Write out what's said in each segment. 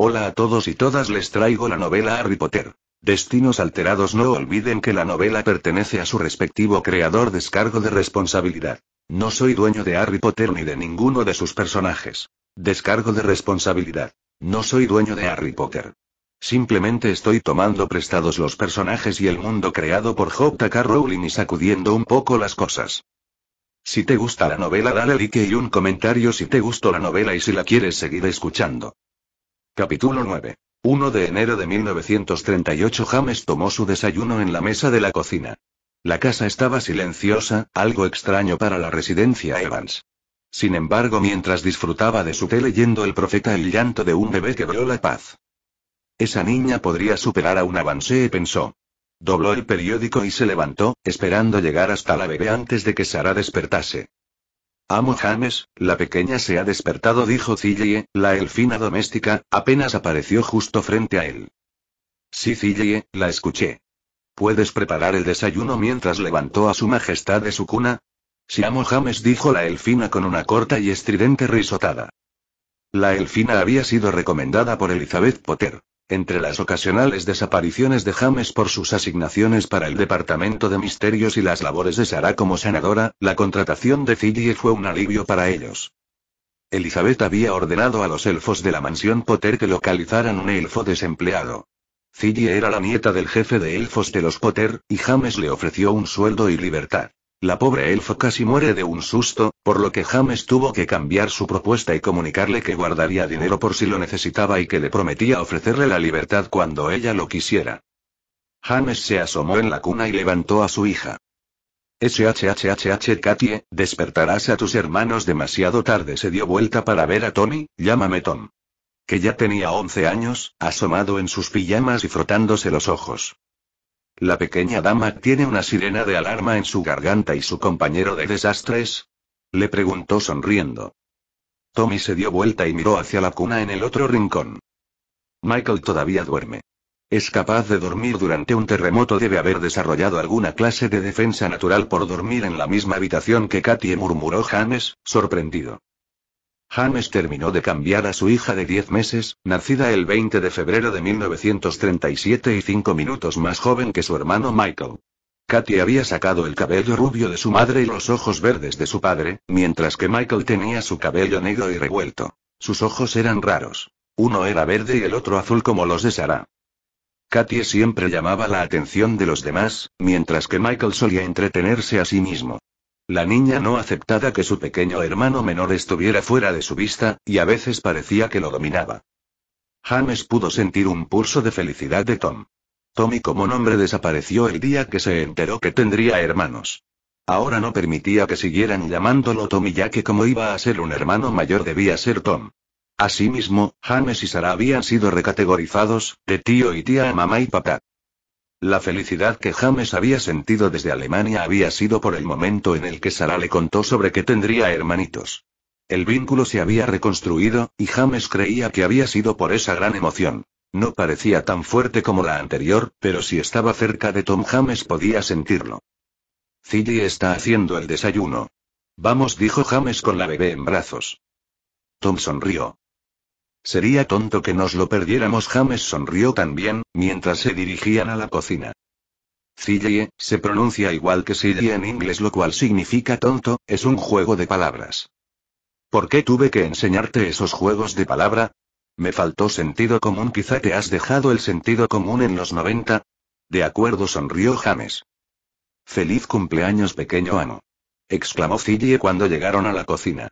Hola a todos y todas les traigo la novela Harry Potter. Destinos alterados no olviden que la novela pertenece a su respectivo creador descargo de responsabilidad. No soy dueño de Harry Potter ni de ninguno de sus personajes. Descargo de responsabilidad. No soy dueño de Harry Potter. Simplemente estoy tomando prestados los personajes y el mundo creado por J.K. Rowling y sacudiendo un poco las cosas. Si te gusta la novela dale like y un comentario si te gustó la novela y si la quieres seguir escuchando. Capítulo 9. 1 de enero de 1938 James tomó su desayuno en la mesa de la cocina. La casa estaba silenciosa, algo extraño para la residencia Evans. Sin embargo, mientras disfrutaba de su té leyendo El Profeta, el llanto de un bebé quebró la paz. Esa niña podría superar a un avance, pensó. Dobló el periódico y se levantó, esperando llegar hasta la bebé antes de que Sara despertase. Amo James, la pequeña se ha despertado, dijo Cillie, la elfina doméstica, apenas apareció justo frente a él. Sí, Cillie, la escuché. ¿Puedes preparar el desayuno mientras levantó a su majestad de su cuna? «Sí amo James, dijo la elfina con una corta y estridente risotada. La elfina había sido recomendada por Elizabeth Potter. Entre las ocasionales desapariciones de James por sus asignaciones para el Departamento de Misterios y las labores de Sarah como sanadora, la contratación de Fiji fue un alivio para ellos. Elizabeth había ordenado a los elfos de la mansión Potter que localizaran un elfo desempleado. Fiji era la nieta del jefe de elfos de los Potter, y James le ofreció un sueldo y libertad. La pobre elfo casi muere de un susto, por lo que James tuvo que cambiar su propuesta y comunicarle que guardaría dinero por si lo necesitaba y que le prometía ofrecerle la libertad cuando ella lo quisiera. James se asomó en la cuna y levantó a su hija. SHHHH Katie, despertarás a tus hermanos demasiado tarde. Se dio vuelta para ver a Tommy, llámame Tom. Que ya tenía 11 años, asomado en sus pijamas y frotándose los ojos. La pequeña dama tiene una sirena de alarma en su garganta y su compañero de desastres. Le preguntó sonriendo. Tommy se dio vuelta y miró hacia la cuna en el otro rincón. Michael todavía duerme. Es capaz de dormir durante un terremoto. Debe haber desarrollado alguna clase de defensa natural por dormir en la misma habitación que Katie, murmuró James, sorprendido. James terminó de cambiar a su hija de 10 meses, nacida el 20 de febrero de 1937 y 5 minutos más joven que su hermano Michael. Katy había sacado el cabello rubio de su madre y los ojos verdes de su padre, mientras que Michael tenía su cabello negro y revuelto. Sus ojos eran raros. Uno era verde y el otro azul como los de Sarah. Katie siempre llamaba la atención de los demás, mientras que Michael solía entretenerse a sí mismo. La niña no aceptaba que su pequeño hermano menor estuviera fuera de su vista, y a veces parecía que lo dominaba. James pudo sentir un pulso de felicidad de Tom. Tommy como nombre desapareció el día que se enteró que tendría hermanos. Ahora no permitía que siguieran llamándolo Tommy ya que como iba a ser un hermano mayor debía ser Tom. Asimismo, James y Sara habían sido recategorizados, de tío y tía a mamá y papá. La felicidad que James había sentido desde Alemania había sido por el momento en el que Sara le contó sobre que tendría hermanitos. El vínculo se había reconstruido, y James creía que había sido por esa gran emoción. No parecía tan fuerte como la anterior, pero si estaba cerca de Tom James podía sentirlo. Cilly está haciendo el desayuno. Vamos, dijo James con la bebé en brazos. Tom sonrió. Sería tonto que nos lo perdiéramos. James sonrió también, mientras se dirigían a la cocina. Cille, se pronuncia igual que Silly en inglés, lo cual significa tonto, es un juego de palabras. ¿Por qué tuve que enseñarte esos juegos de palabra? Me faltó sentido común, quizá te has dejado el sentido común en los 90. De acuerdo, sonrió James. Feliz cumpleaños, pequeño amo. exclamó Cille cuando llegaron a la cocina.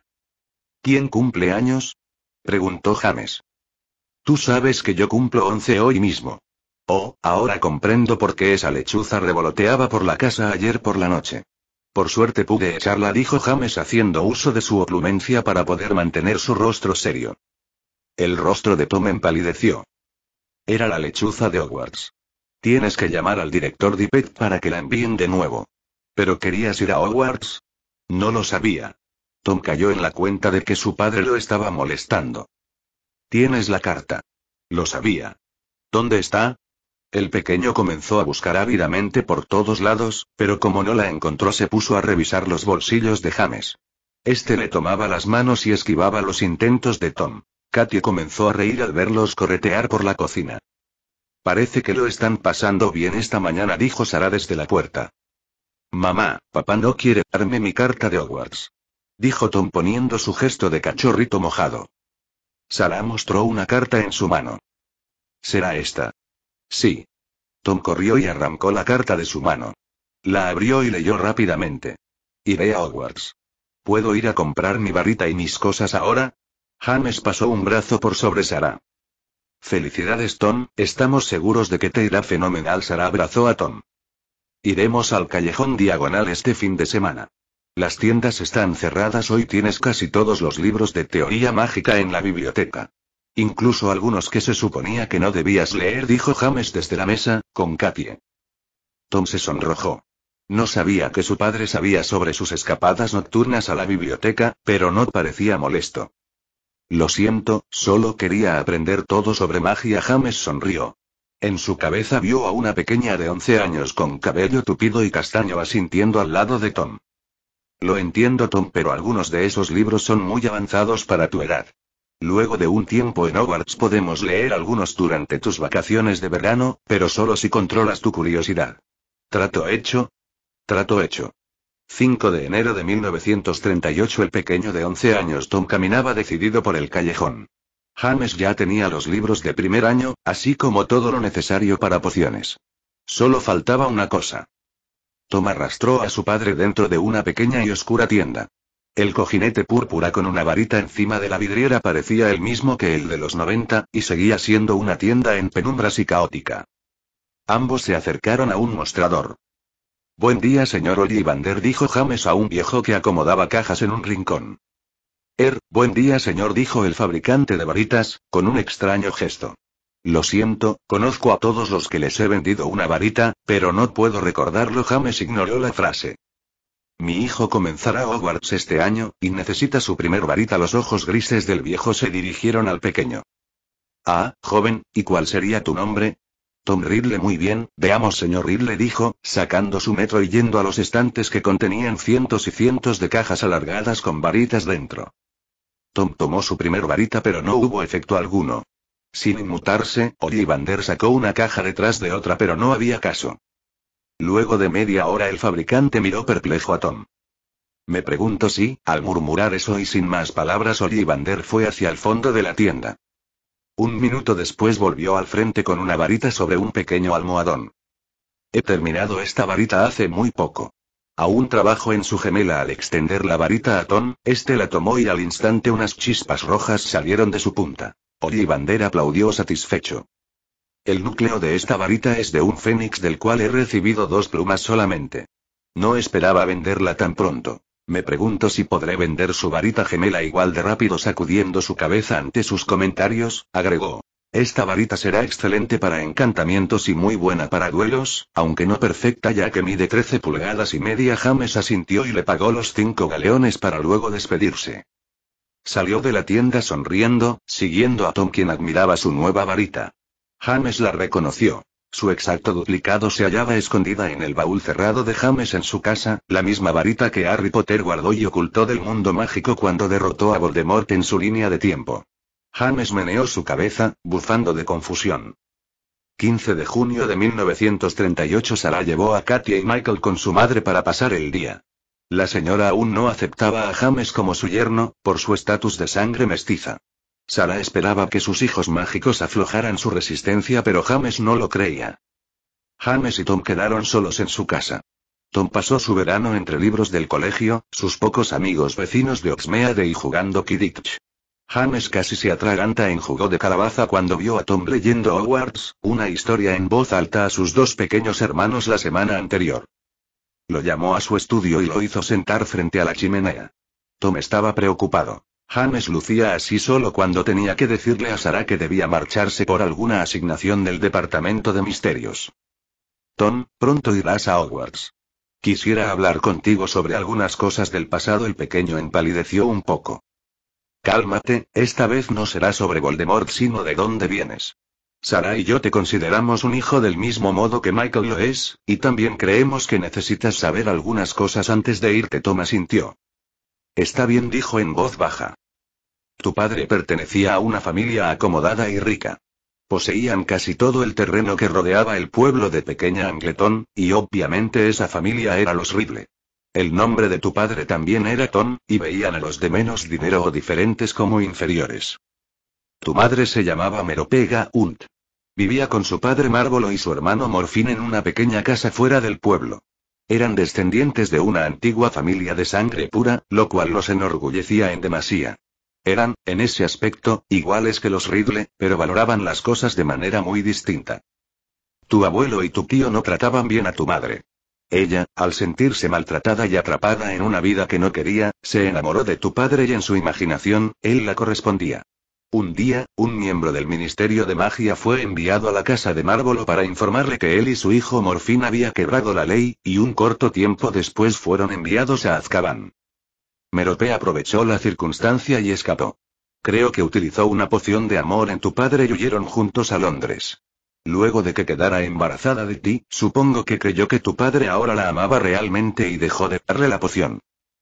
¿Quién cumple años? preguntó James. Tú sabes que yo cumplo once hoy mismo. Oh, ahora comprendo por qué esa lechuza revoloteaba por la casa ayer por la noche. Por suerte pude echarla, dijo James haciendo uso de su oplumencia para poder mantener su rostro serio. El rostro de Tom empalideció. Era la lechuza de Hogwarts. Tienes que llamar al director Dippet para que la envíen de nuevo. Pero querías ir a Hogwarts. No lo sabía. Tom cayó en la cuenta de que su padre lo estaba molestando. Tienes la carta. Lo sabía. ¿Dónde está? El pequeño comenzó a buscar ávidamente por todos lados, pero como no la encontró se puso a revisar los bolsillos de James. Este le tomaba las manos y esquivaba los intentos de Tom. Katy comenzó a reír al verlos corretear por la cocina. Parece que lo están pasando bien esta mañana, dijo Sara desde la puerta. Mamá, papá no quiere darme mi carta de Hogwarts dijo Tom poniendo su gesto de cachorrito mojado. Sara mostró una carta en su mano. ¿Será esta? Sí. Tom corrió y arrancó la carta de su mano. La abrió y leyó rápidamente. Iré a Hogwarts. ¿Puedo ir a comprar mi barrita y mis cosas ahora? James pasó un brazo por sobre Sara. Felicidades Tom, estamos seguros de que te irá fenomenal. Sara abrazó a Tom. Iremos al callejón diagonal este fin de semana. Las tiendas están cerradas hoy tienes casi todos los libros de teoría mágica en la biblioteca. Incluso algunos que se suponía que no debías leer, dijo James desde la mesa, con Katie. Tom se sonrojó. No sabía que su padre sabía sobre sus escapadas nocturnas a la biblioteca, pero no parecía molesto. Lo siento, solo quería aprender todo sobre magia. James sonrió. En su cabeza vio a una pequeña de 11 años con cabello tupido y castaño asintiendo al lado de Tom. Lo entiendo Tom, pero algunos de esos libros son muy avanzados para tu edad. Luego de un tiempo en Hogwarts podemos leer algunos durante tus vacaciones de verano, pero solo si controlas tu curiosidad. Trato hecho. Trato hecho. 5 de enero de 1938 El pequeño de 11 años Tom caminaba decidido por el callejón. James ya tenía los libros de primer año, así como todo lo necesario para pociones. Solo faltaba una cosa. Tom arrastró a su padre dentro de una pequeña y oscura tienda. El cojinete púrpura con una varita encima de la vidriera parecía el mismo que el de los 90, y seguía siendo una tienda en penumbras y caótica. Ambos se acercaron a un mostrador. Buen día, señor Ollivander, dijo James a un viejo que acomodaba cajas en un rincón. Er, buen día, señor, dijo el fabricante de varitas, con un extraño gesto. Lo siento, conozco a todos los que les he vendido una varita, pero no puedo recordarlo. James ignoró la frase. Mi hijo comenzará Hogwarts este año, y necesita su primer varita. Los ojos grises del viejo se dirigieron al pequeño. Ah, joven, ¿y cuál sería tu nombre? Tom Riddle muy bien, veamos señor Riddle dijo, sacando su metro y yendo a los estantes que contenían cientos y cientos de cajas alargadas con varitas dentro. Tom tomó su primer varita pero no hubo efecto alguno. Sin inmutarse, Ollivander sacó una caja detrás de otra, pero no había caso. Luego de media hora el fabricante miró perplejo a Tom. Me pregunto si, al murmurar eso y sin más palabras, Ollivander fue hacia el fondo de la tienda. Un minuto después volvió al frente con una varita sobre un pequeño almohadón. He terminado esta varita hace muy poco. Aún trabajo en su gemela al extender la varita a Tom, este la tomó y al instante unas chispas rojas salieron de su punta. Ollivander aplaudió satisfecho. El núcleo de esta varita es de un fénix del cual he recibido dos plumas solamente. No esperaba venderla tan pronto. Me pregunto si podré vender su varita gemela igual de rápido sacudiendo su cabeza ante sus comentarios, agregó. Esta varita será excelente para encantamientos y muy buena para duelos, aunque no perfecta ya que mide 13 pulgadas y media. James asintió y le pagó los cinco galeones para luego despedirse. Salió de la tienda sonriendo, siguiendo a Tom quien admiraba su nueva varita. James la reconoció. Su exacto duplicado se hallaba escondida en el baúl cerrado de James en su casa, la misma varita que Harry Potter guardó y ocultó del mundo mágico cuando derrotó a Voldemort en su línea de tiempo. James meneó su cabeza, buzando de confusión. 15 de junio de 1938 Sara llevó a Katia y Michael con su madre para pasar el día. La señora aún no aceptaba a James como su yerno, por su estatus de sangre mestiza. Sara esperaba que sus hijos mágicos aflojaran su resistencia, pero James no lo creía. James y Tom quedaron solos en su casa. Tom pasó su verano entre libros del colegio, sus pocos amigos vecinos de Oxmeade y jugando Kidditch. James casi se atraganta en jugo de calabaza cuando vio a Tom leyendo Hogwarts, una historia en voz alta a sus dos pequeños hermanos la semana anterior. Lo llamó a su estudio y lo hizo sentar frente a la chimenea. Tom estaba preocupado. James lucía así solo cuando tenía que decirle a Sara que debía marcharse por alguna asignación del Departamento de Misterios. Tom, pronto irás a Hogwarts. Quisiera hablar contigo sobre algunas cosas del pasado. El pequeño empalideció un poco. Cálmate, esta vez no será sobre Voldemort sino de dónde vienes. Sara y yo te consideramos un hijo del mismo modo que Michael lo es, y también creemos que necesitas saber algunas cosas antes de irte. Thomas sintió. Está bien, dijo en voz baja. Tu padre pertenecía a una familia acomodada y rica. Poseían casi todo el terreno que rodeaba el pueblo de Pequeña Angletón, y obviamente esa familia era los Ridley. El nombre de tu padre también era Tom, y veían a los de menos dinero o diferentes como inferiores. Tu madre se llamaba Meropega Hunt. Vivía con su padre Márbolo y su hermano Morfín en una pequeña casa fuera del pueblo. Eran descendientes de una antigua familia de sangre pura, lo cual los enorgullecía en demasía. Eran, en ese aspecto, iguales que los Ridley, pero valoraban las cosas de manera muy distinta. Tu abuelo y tu tío no trataban bien a tu madre. Ella, al sentirse maltratada y atrapada en una vida que no quería, se enamoró de tu padre y en su imaginación, él la correspondía. Un día, un miembro del Ministerio de Magia fue enviado a la casa de Márbolo para informarle que él y su hijo Morfín había quebrado la ley, y un corto tiempo después fueron enviados a Azkaban. Merope aprovechó la circunstancia y escapó. Creo que utilizó una poción de amor en tu padre y huyeron juntos a Londres. Luego de que quedara embarazada de ti, supongo que creyó que tu padre ahora la amaba realmente y dejó de darle la poción.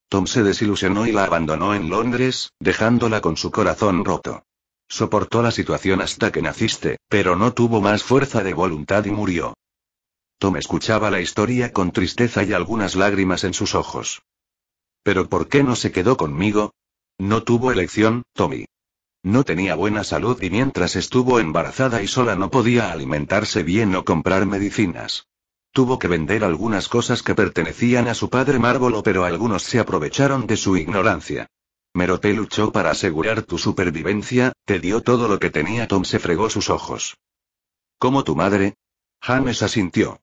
Tom se desilusionó y la abandonó en Londres, dejándola con su corazón roto. Soportó la situación hasta que naciste, pero no tuvo más fuerza de voluntad y murió. Tom escuchaba la historia con tristeza y algunas lágrimas en sus ojos. ¿Pero por qué no se quedó conmigo? No tuvo elección, Tommy. No tenía buena salud y mientras estuvo embarazada y sola no podía alimentarse bien o comprar medicinas. Tuvo que vender algunas cosas que pertenecían a su padre Márbolo pero algunos se aprovecharon de su ignorancia. Merote luchó para asegurar tu supervivencia, te dio todo lo que tenía. Tom se fregó sus ojos. ¿Cómo tu madre? James asintió.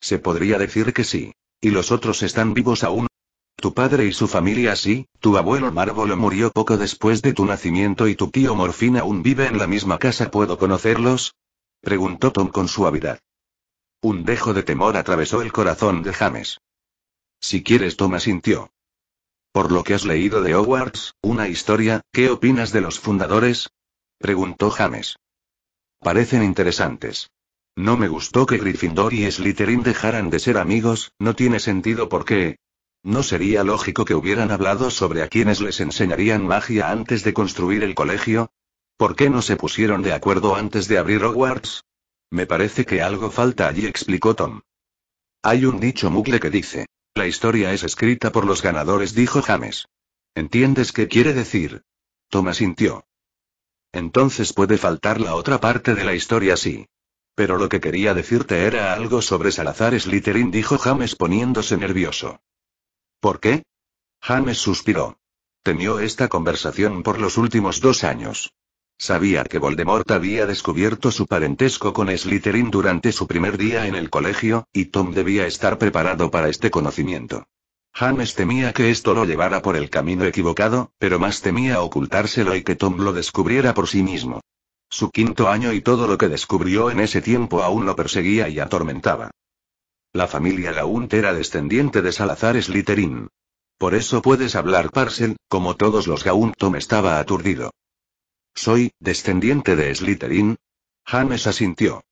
Se podría decir que sí. ¿Y los otros están vivos aún? Tu padre y su familia sí, tu abuelo Márvolo murió poco después de tu nacimiento y tu tío Morfina aún vive en la misma casa. ¿Puedo conocerlos? Preguntó Tom con suavidad. Un dejo de temor atravesó el corazón de James. Si quieres, Tom asintió. Por lo que has leído de Hogwarts, una historia, ¿qué opinas de los fundadores? Preguntó James. Parecen interesantes. No me gustó que Gryffindor y Slytherin dejaran de ser amigos, no tiene sentido por qué. No sería lógico que hubieran hablado sobre a quienes les enseñarían magia antes de construir el colegio. ¿Por qué no se pusieron de acuerdo antes de abrir Hogwarts? Me parece que algo falta allí, explicó Tom. Hay un dicho mugle que dice, la historia es escrita por los ganadores, dijo James. ¿Entiendes qué quiere decir? Thomas sintió. Entonces puede faltar la otra parte de la historia, sí. Pero lo que quería decirte era algo sobre Salazar Slytherin, dijo James poniéndose nervioso. ¿Por qué? James suspiró. Tenió esta conversación por los últimos dos años. Sabía que Voldemort había descubierto su parentesco con Slytherin durante su primer día en el colegio, y Tom debía estar preparado para este conocimiento. James temía que esto lo llevara por el camino equivocado, pero más temía ocultárselo y que Tom lo descubriera por sí mismo. Su quinto año y todo lo que descubrió en ese tiempo aún lo perseguía y atormentaba. La familia Gaunt era descendiente de Salazar Slytherin. Por eso puedes hablar Parcel, como todos los Gaunt Tom estaba aturdido. Soy, descendiente de Slytherin. James asintió.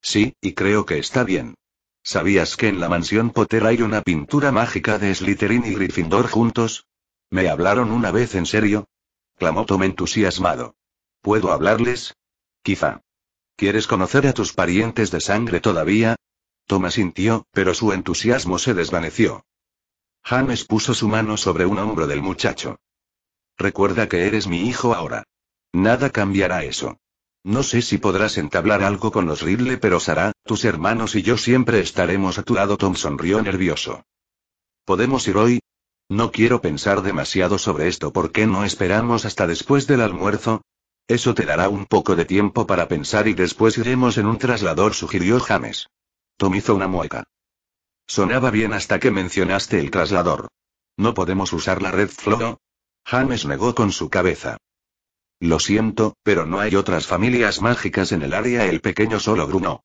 Sí, y creo que está bien. ¿Sabías que en la mansión Potter hay una pintura mágica de Slytherin y Gryffindor juntos? ¿Me hablaron una vez en serio? clamó Tom entusiasmado. ¿Puedo hablarles? Quizá. ¿Quieres conocer a tus parientes de sangre todavía? Tom asintió, pero su entusiasmo se desvaneció. James puso su mano sobre un hombro del muchacho. Recuerda que eres mi hijo ahora. Nada cambiará eso. No sé si podrás entablar algo con los Ridley, pero Sara, tus hermanos y yo siempre estaremos a tu lado. Tom sonrió nervioso. ¿Podemos ir hoy? No quiero pensar demasiado sobre esto. ¿Por qué no esperamos hasta después del almuerzo? Eso te dará un poco de tiempo para pensar y después iremos en un traslador, sugirió James. Tom hizo una mueca. Sonaba bien hasta que mencionaste el traslador. ¿No podemos usar la red Floro? James negó con su cabeza. Lo siento, pero no hay otras familias mágicas en el área. El pequeño solo bruno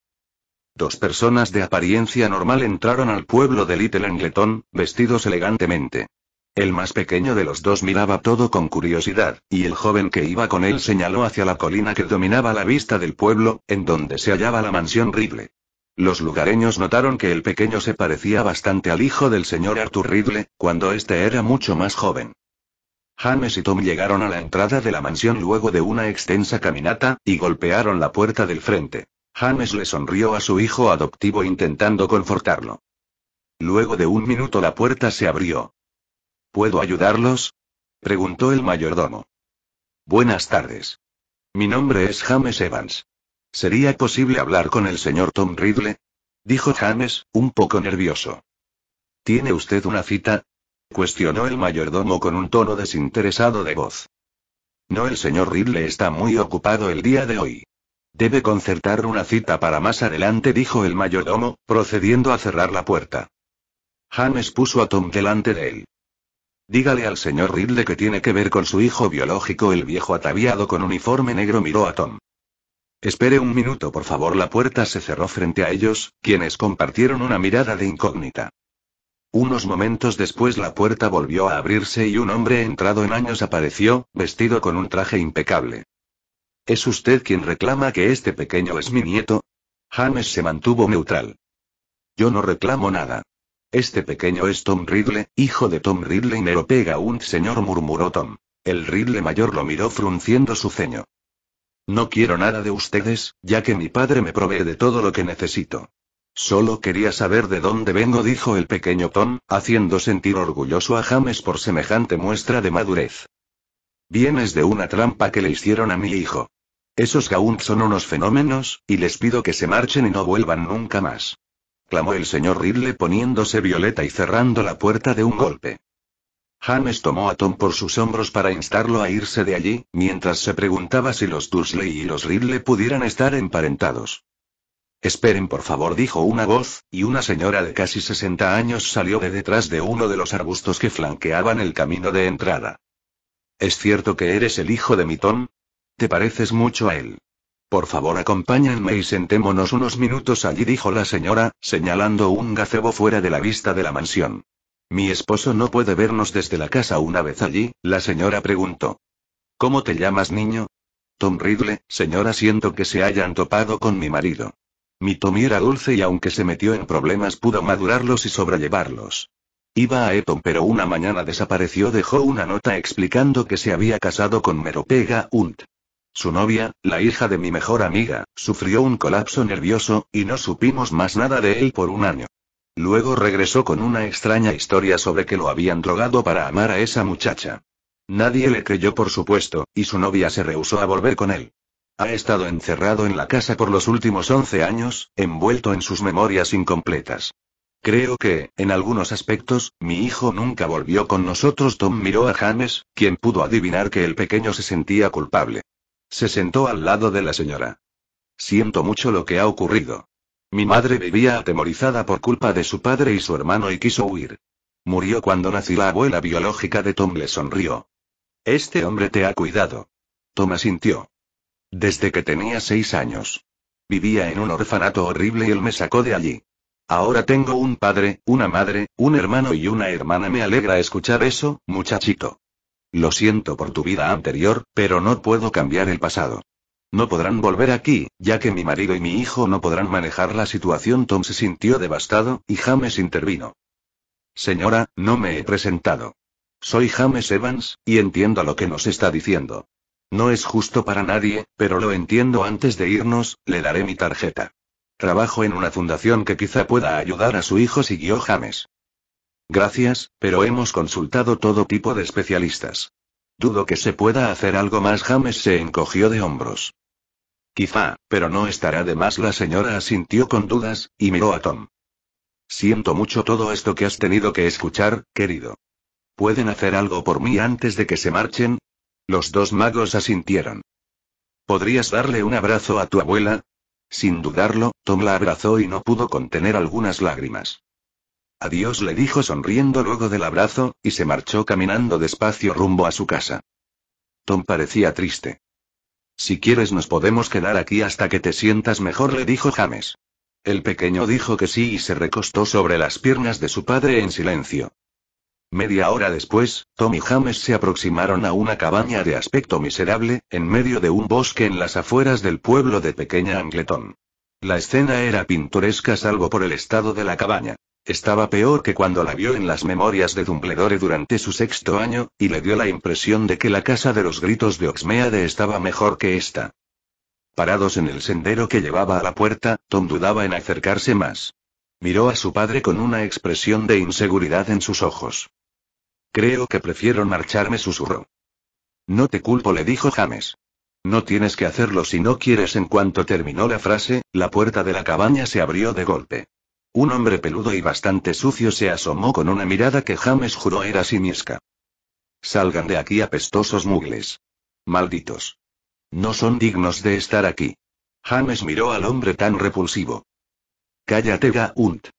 Dos personas de apariencia normal entraron al pueblo de Little Angleton, vestidos elegantemente. El más pequeño de los dos miraba todo con curiosidad, y el joven que iba con él señaló hacia la colina que dominaba la vista del pueblo, en donde se hallaba la mansión Ridley. Los lugareños notaron que el pequeño se parecía bastante al hijo del señor Arthur Ridley, cuando éste era mucho más joven. James y Tom llegaron a la entrada de la mansión luego de una extensa caminata, y golpearon la puerta del frente. James le sonrió a su hijo adoptivo intentando confortarlo. Luego de un minuto la puerta se abrió. ¿Puedo ayudarlos? preguntó el mayordomo. Buenas tardes. Mi nombre es James Evans. ¿Sería posible hablar con el señor Tom Ridley? dijo James, un poco nervioso. ¿Tiene usted una cita? cuestionó el mayordomo con un tono desinteresado de voz. No, el señor Ridley está muy ocupado el día de hoy. Debe concertar una cita para más adelante, dijo el mayordomo, procediendo a cerrar la puerta. James puso a Tom delante de él. Dígale al señor Ridley que tiene que ver con su hijo biológico. El viejo ataviado con uniforme negro miró a Tom. Espere un minuto, por favor. La puerta se cerró frente a ellos, quienes compartieron una mirada de incógnita. Unos momentos después la puerta volvió a abrirse y un hombre entrado en años apareció, vestido con un traje impecable. ¿Es usted quien reclama que este pequeño es mi nieto? James se mantuvo neutral. Yo no reclamo nada. Este pequeño es Tom Ridley, hijo de Tom Ridley pega un señor murmuró Tom. El Ridley mayor lo miró frunciendo su ceño. No quiero nada de ustedes, ya que mi padre me provee de todo lo que necesito. Solo quería saber de dónde vengo, dijo el pequeño Tom, haciendo sentir orgulloso a James por semejante muestra de madurez. Vienes de una trampa que le hicieron a mi hijo. Esos Gaunt son unos fenómenos, y les pido que se marchen y no vuelvan nunca más. Clamó el señor Ridley poniéndose violeta y cerrando la puerta de un golpe. James tomó a Tom por sus hombros para instarlo a irse de allí, mientras se preguntaba si los Dursley y los Ridley pudieran estar emparentados. Esperen por favor, dijo una voz, y una señora de casi 60 años salió de detrás de uno de los arbustos que flanqueaban el camino de entrada. ¿Es cierto que eres el hijo de Mitón? Te pareces mucho a él. Por favor, acompáñenme y sentémonos unos minutos allí, dijo la señora, señalando un gazebo fuera de la vista de la mansión. Mi esposo no puede vernos desde la casa una vez allí, la señora preguntó. ¿Cómo te llamas, niño? Tom Ridley, señora, siento que se hayan topado con mi marido. Mi Tommy era dulce y aunque se metió en problemas pudo madurarlos y sobrellevarlos. Iba a Eton pero una mañana desapareció dejó una nota explicando que se había casado con Meropega Hunt. Su novia, la hija de mi mejor amiga, sufrió un colapso nervioso, y no supimos más nada de él por un año. Luego regresó con una extraña historia sobre que lo habían drogado para amar a esa muchacha. Nadie le creyó por supuesto, y su novia se rehusó a volver con él. Ha estado encerrado en la casa por los últimos 11 años, envuelto en sus memorias incompletas. Creo que, en algunos aspectos, mi hijo nunca volvió con nosotros. Tom miró a James, quien pudo adivinar que el pequeño se sentía culpable. Se sentó al lado de la señora. Siento mucho lo que ha ocurrido. Mi madre vivía atemorizada por culpa de su padre y su hermano y quiso huir. Murió cuando nací la abuela biológica de Tom le sonrió. Este hombre te ha cuidado. Tom asintió. Desde que tenía seis años. Vivía en un orfanato horrible y él me sacó de allí. Ahora tengo un padre, una madre, un hermano y una hermana. Me alegra escuchar eso, muchachito. Lo siento por tu vida anterior, pero no puedo cambiar el pasado. No podrán volver aquí, ya que mi marido y mi hijo no podrán manejar la situación. Tom se sintió devastado, y James intervino. Señora, no me he presentado. Soy James Evans, y entiendo lo que nos está diciendo. No es justo para nadie, pero lo entiendo antes de irnos, le daré mi tarjeta. Trabajo en una fundación que quizá pueda ayudar a su hijo, siguió James. Gracias, pero hemos consultado todo tipo de especialistas. Dudo que se pueda hacer algo más. James se encogió de hombros. Quizá, pero no estará de más. La señora asintió con dudas, y miró a Tom. Siento mucho todo esto que has tenido que escuchar, querido. ¿Pueden hacer algo por mí antes de que se marchen? Los dos magos asintieron. ¿Podrías darle un abrazo a tu abuela? Sin dudarlo, Tom la abrazó y no pudo contener algunas lágrimas. Adiós le dijo sonriendo luego del abrazo, y se marchó caminando despacio rumbo a su casa. Tom parecía triste. Si quieres nos podemos quedar aquí hasta que te sientas mejor, le dijo James. El pequeño dijo que sí y se recostó sobre las piernas de su padre en silencio. Media hora después, Tom y James se aproximaron a una cabaña de aspecto miserable, en medio de un bosque en las afueras del pueblo de Pequeña Angletón. La escena era pintoresca salvo por el estado de la cabaña. Estaba peor que cuando la vio en las memorias de Dumbledore durante su sexto año, y le dio la impresión de que la casa de los gritos de Oxmeade estaba mejor que esta. Parados en el sendero que llevaba a la puerta, Tom dudaba en acercarse más. Miró a su padre con una expresión de inseguridad en sus ojos. Creo que prefiero marcharme, susurró. No te culpo, le dijo James. No tienes que hacerlo si no quieres. En cuanto terminó la frase, la puerta de la cabaña se abrió de golpe. Un hombre peludo y bastante sucio se asomó con una mirada que James juró era siniesca. Salgan de aquí apestosos mugles. Malditos. No son dignos de estar aquí. James miró al hombre tan repulsivo. Cállate, Gaunt.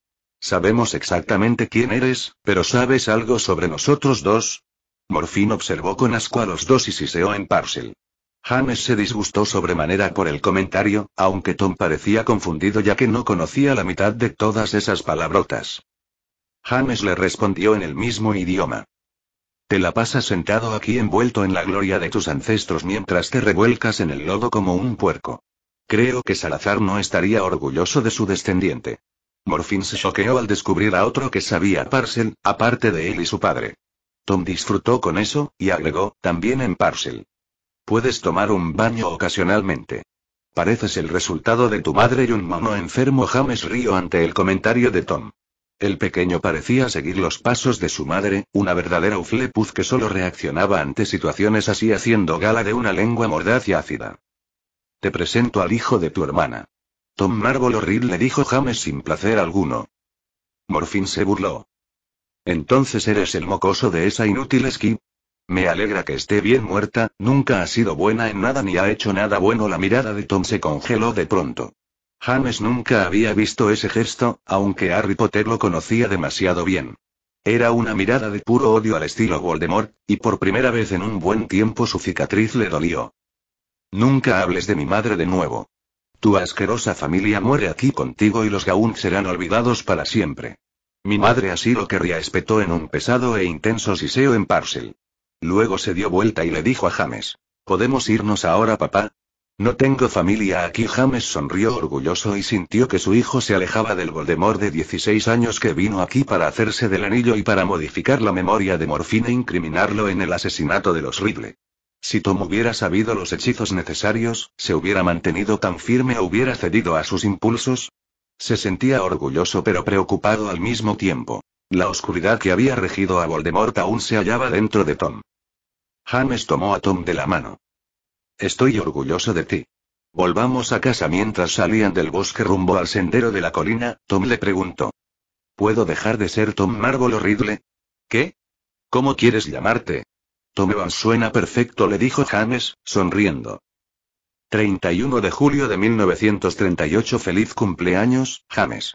Sabemos exactamente quién eres, pero ¿sabes algo sobre nosotros dos? Morfin observó con asco a los dos y siseó en Parcel. James se disgustó sobremanera por el comentario, aunque Tom parecía confundido ya que no conocía la mitad de todas esas palabrotas. James le respondió en el mismo idioma. Te la pasas sentado aquí envuelto en la gloria de tus ancestros mientras te revuelcas en el lodo como un puerco. Creo que Salazar no estaría orgulloso de su descendiente. Morfin se choqueó al descubrir a otro que sabía Parcel, aparte de él y su padre. Tom disfrutó con eso, y agregó, también en Parcel. Puedes tomar un baño ocasionalmente. Pareces el resultado de tu madre y un mono enfermo. James río ante el comentario de Tom. El pequeño parecía seguir los pasos de su madre, una verdadera uflepuz que solo reaccionaba ante situaciones así haciendo gala de una lengua mordaz y ácida. Te presento al hijo de tu hermana. Tom Reed le dijo James sin placer alguno. Morfin se burló. Entonces eres el mocoso de esa inútil Skip. Me alegra que esté bien muerta, nunca ha sido buena en nada ni ha hecho nada bueno. La mirada de Tom se congeló de pronto. James nunca había visto ese gesto, aunque Harry Potter lo conocía demasiado bien. Era una mirada de puro odio al estilo Voldemort, y por primera vez en un buen tiempo su cicatriz le dolió. Nunca hables de mi madre de nuevo. Tu asquerosa familia muere aquí contigo y los Gaunt serán olvidados para siempre. Mi madre así lo querría, espetó en un pesado e intenso siseo en Parcel. Luego se dio vuelta y le dijo a James: ¿Podemos irnos ahora, papá? No tengo familia aquí. James sonrió orgulloso y sintió que su hijo se alejaba del Voldemort de 16 años que vino aquí para hacerse del anillo y para modificar la memoria de Morfina e incriminarlo en el asesinato de los Ridley. Si Tom hubiera sabido los hechizos necesarios, se hubiera mantenido tan firme o hubiera cedido a sus impulsos. Se sentía orgulloso pero preocupado al mismo tiempo. La oscuridad que había regido a Voldemort aún se hallaba dentro de Tom. James tomó a Tom de la mano. Estoy orgulloso de ti. Volvamos a casa mientras salían del bosque rumbo al sendero de la colina, Tom le preguntó. ¿Puedo dejar de ser Tom Marvolo horrible ¿Qué? ¿Cómo quieres llamarte? Tomeban suena perfecto, le dijo James, sonriendo. 31 de julio de 1938 Feliz cumpleaños, James.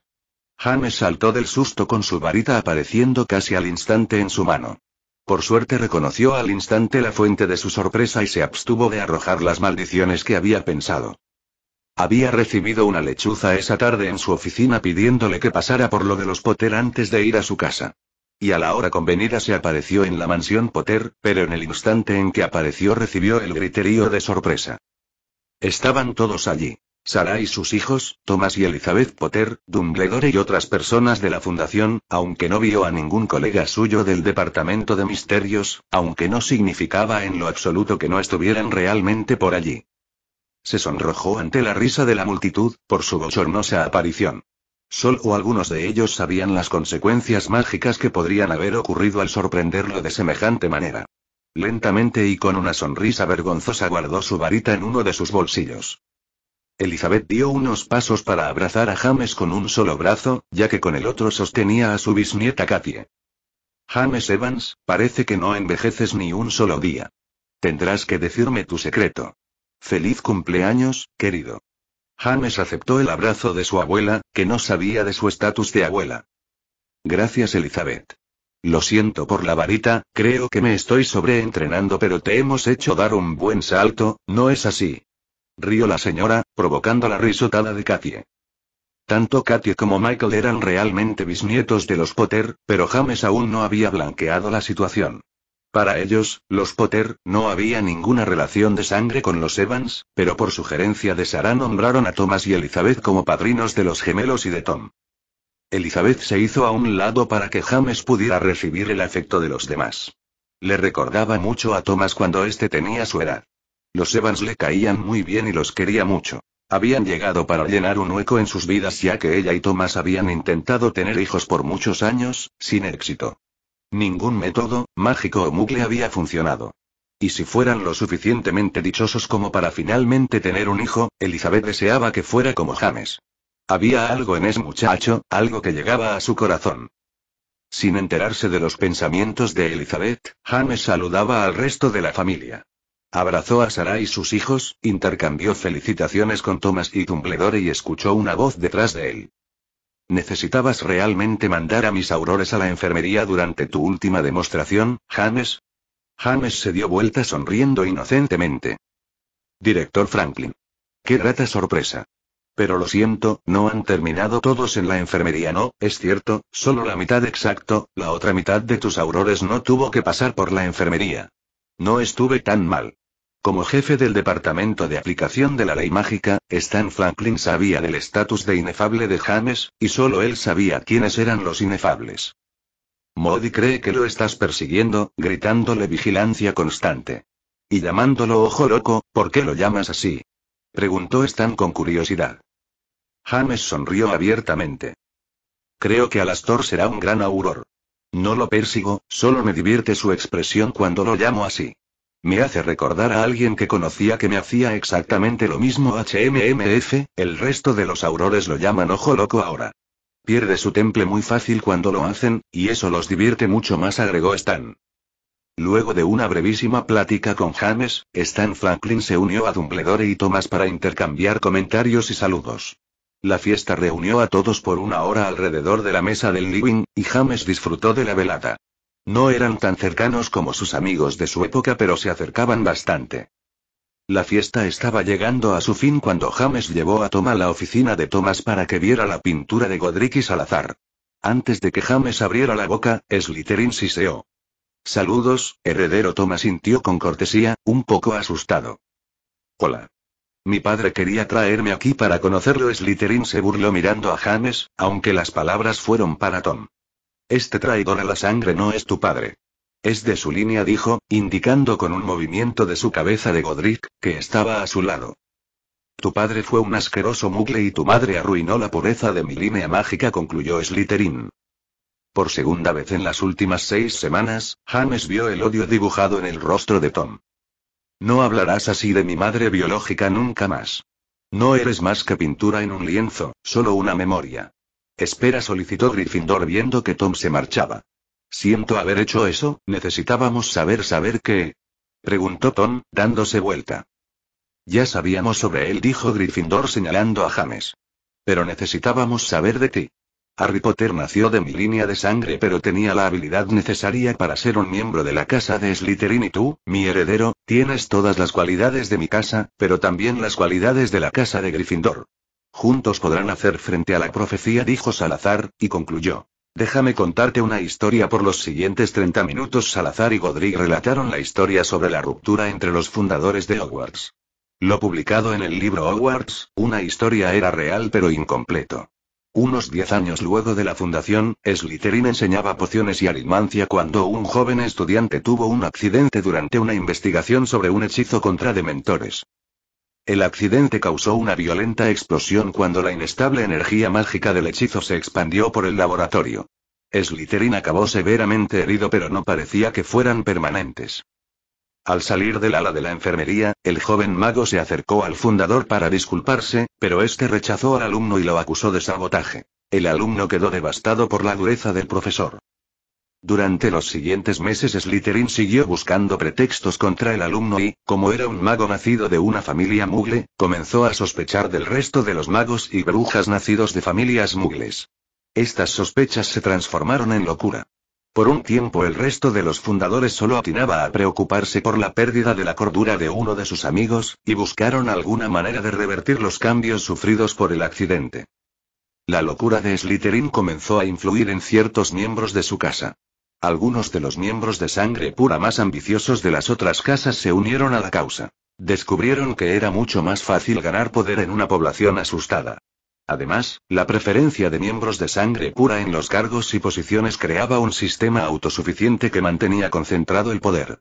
James saltó del susto con su varita apareciendo casi al instante en su mano. Por suerte reconoció al instante la fuente de su sorpresa y se abstuvo de arrojar las maldiciones que había pensado. Había recibido una lechuza esa tarde en su oficina pidiéndole que pasara por lo de los Potter antes de ir a su casa. Y a la hora convenida se apareció en la mansión Potter, pero en el instante en que apareció recibió el griterío de sorpresa. Estaban todos allí. Sara y sus hijos, Thomas y Elizabeth Potter, Dumbledore y otras personas de la fundación, aunque no vio a ningún colega suyo del departamento de misterios, aunque no significaba en lo absoluto que no estuvieran realmente por allí. Se sonrojó ante la risa de la multitud, por su bochornosa aparición o algunos de ellos sabían las consecuencias mágicas que podrían haber ocurrido al sorprenderlo de semejante manera. Lentamente y con una sonrisa vergonzosa guardó su varita en uno de sus bolsillos. Elizabeth dio unos pasos para abrazar a James con un solo brazo, ya que con el otro sostenía a su bisnieta Katie. James Evans, parece que no envejeces ni un solo día. Tendrás que decirme tu secreto. Feliz cumpleaños, querido. James aceptó el abrazo de su abuela, que no sabía de su estatus de abuela. Gracias, Elizabeth. Lo siento por la varita, creo que me estoy sobreentrenando, pero te hemos hecho dar un buen salto, ¿no es así? Rió la señora, provocando la risotada de Katie. Tanto Katie como Michael eran realmente bisnietos de los Potter, pero James aún no había blanqueado la situación. Para ellos, los Potter, no había ninguna relación de sangre con los Evans, pero por sugerencia de Sarah nombraron a Thomas y Elizabeth como padrinos de los gemelos y de Tom. Elizabeth se hizo a un lado para que James pudiera recibir el afecto de los demás. Le recordaba mucho a Thomas cuando éste tenía su edad. Los Evans le caían muy bien y los quería mucho. Habían llegado para llenar un hueco en sus vidas ya que ella y Thomas habían intentado tener hijos por muchos años, sin éxito. Ningún método, mágico o mucle había funcionado. Y si fueran lo suficientemente dichosos como para finalmente tener un hijo, Elizabeth deseaba que fuera como James. Había algo en ese muchacho, algo que llegaba a su corazón. Sin enterarse de los pensamientos de Elizabeth, James saludaba al resto de la familia. Abrazó a Sarah y sus hijos, intercambió felicitaciones con Thomas y Tumbledore y escuchó una voz detrás de él. ¿Necesitabas realmente mandar a mis aurores a la enfermería durante tu última demostración, James? James se dio vuelta sonriendo inocentemente. Director Franklin. Qué rata sorpresa. Pero lo siento, no han terminado todos en la enfermería, no, es cierto, solo la mitad exacto, la otra mitad de tus aurores no tuvo que pasar por la enfermería. No estuve tan mal. Como jefe del Departamento de Aplicación de la Ley Mágica, Stan Franklin sabía del estatus de inefable de James, y solo él sabía quiénes eran los inefables. Modi cree que lo estás persiguiendo, gritándole vigilancia constante. Y llamándolo ojo loco, ¿por qué lo llamas así? Preguntó Stan con curiosidad. James sonrió abiertamente. Creo que Alastor será un gran auror. No lo persigo, solo me divierte su expresión cuando lo llamo así. Me hace recordar a alguien que conocía que me hacía exactamente lo mismo HMMF, el resto de los aurores lo llaman ojo loco ahora. Pierde su temple muy fácil cuando lo hacen, y eso los divierte mucho más, agregó Stan. Luego de una brevísima plática con James, Stan Franklin se unió a Dumbledore y Thomas para intercambiar comentarios y saludos. La fiesta reunió a todos por una hora alrededor de la mesa del living, y James disfrutó de la velada. No eran tan cercanos como sus amigos de su época, pero se acercaban bastante. La fiesta estaba llegando a su fin cuando James llevó a Tom a la oficina de Thomas para que viera la pintura de Godric y Salazar. Antes de que James abriera la boca, Slytherin siseó. Saludos, heredero Thomas sintió con cortesía, un poco asustado. Hola. Mi padre quería traerme aquí para conocerlo. Slytherin se burló mirando a James, aunque las palabras fueron para Tom. Este traidor a la sangre no es tu padre. Es de su línea, dijo, indicando con un movimiento de su cabeza de Godric, que estaba a su lado. Tu padre fue un asqueroso mugle y tu madre arruinó la pureza de mi línea mágica, concluyó Slytherin. Por segunda vez en las últimas seis semanas, James vio el odio dibujado en el rostro de Tom. No hablarás así de mi madre biológica nunca más. No eres más que pintura en un lienzo, solo una memoria. Espera, solicitó Gryffindor viendo que Tom se marchaba. Siento haber hecho eso, necesitábamos saber saber qué. Preguntó Tom, dándose vuelta. Ya sabíamos sobre él, dijo Gryffindor señalando a James. Pero necesitábamos saber de ti. Harry Potter nació de mi línea de sangre, pero tenía la habilidad necesaria para ser un miembro de la casa de Slytherin y tú, mi heredero, tienes todas las cualidades de mi casa, pero también las cualidades de la casa de Gryffindor. Juntos podrán hacer frente a la profecía, dijo Salazar, y concluyó. Déjame contarte una historia por los siguientes 30 minutos. Salazar y Godric relataron la historia sobre la ruptura entre los fundadores de Hogwarts. Lo publicado en el libro Hogwarts, una historia era real pero incompleto. Unos 10 años luego de la fundación, Slytherin enseñaba pociones y alimancia cuando un joven estudiante tuvo un accidente durante una investigación sobre un hechizo contra dementores. El accidente causó una violenta explosión cuando la inestable energía mágica del hechizo se expandió por el laboratorio. Slytherin acabó severamente herido pero no parecía que fueran permanentes. Al salir del ala de la enfermería, el joven mago se acercó al fundador para disculparse, pero este rechazó al alumno y lo acusó de sabotaje. El alumno quedó devastado por la dureza del profesor. Durante los siguientes meses Slytherin siguió buscando pretextos contra el alumno y, como era un mago nacido de una familia mugle, comenzó a sospechar del resto de los magos y brujas nacidos de familias mugles. Estas sospechas se transformaron en locura. Por un tiempo el resto de los fundadores solo atinaba a preocuparse por la pérdida de la cordura de uno de sus amigos, y buscaron alguna manera de revertir los cambios sufridos por el accidente. La locura de Slytherin comenzó a influir en ciertos miembros de su casa. Algunos de los miembros de sangre pura más ambiciosos de las otras casas se unieron a la causa. Descubrieron que era mucho más fácil ganar poder en una población asustada. Además, la preferencia de miembros de sangre pura en los cargos y posiciones creaba un sistema autosuficiente que mantenía concentrado el poder.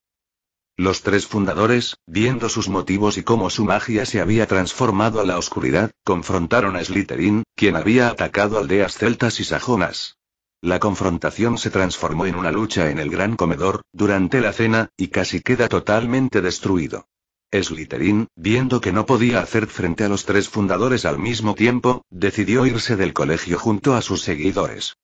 Los tres fundadores, viendo sus motivos y cómo su magia se había transformado a la oscuridad, confrontaron a Slytherin, quien había atacado aldeas celtas y sajonas. La confrontación se transformó en una lucha en el gran comedor, durante la cena, y casi queda totalmente destruido. Slytherin, viendo que no podía hacer frente a los tres fundadores al mismo tiempo, decidió irse del colegio junto a sus seguidores.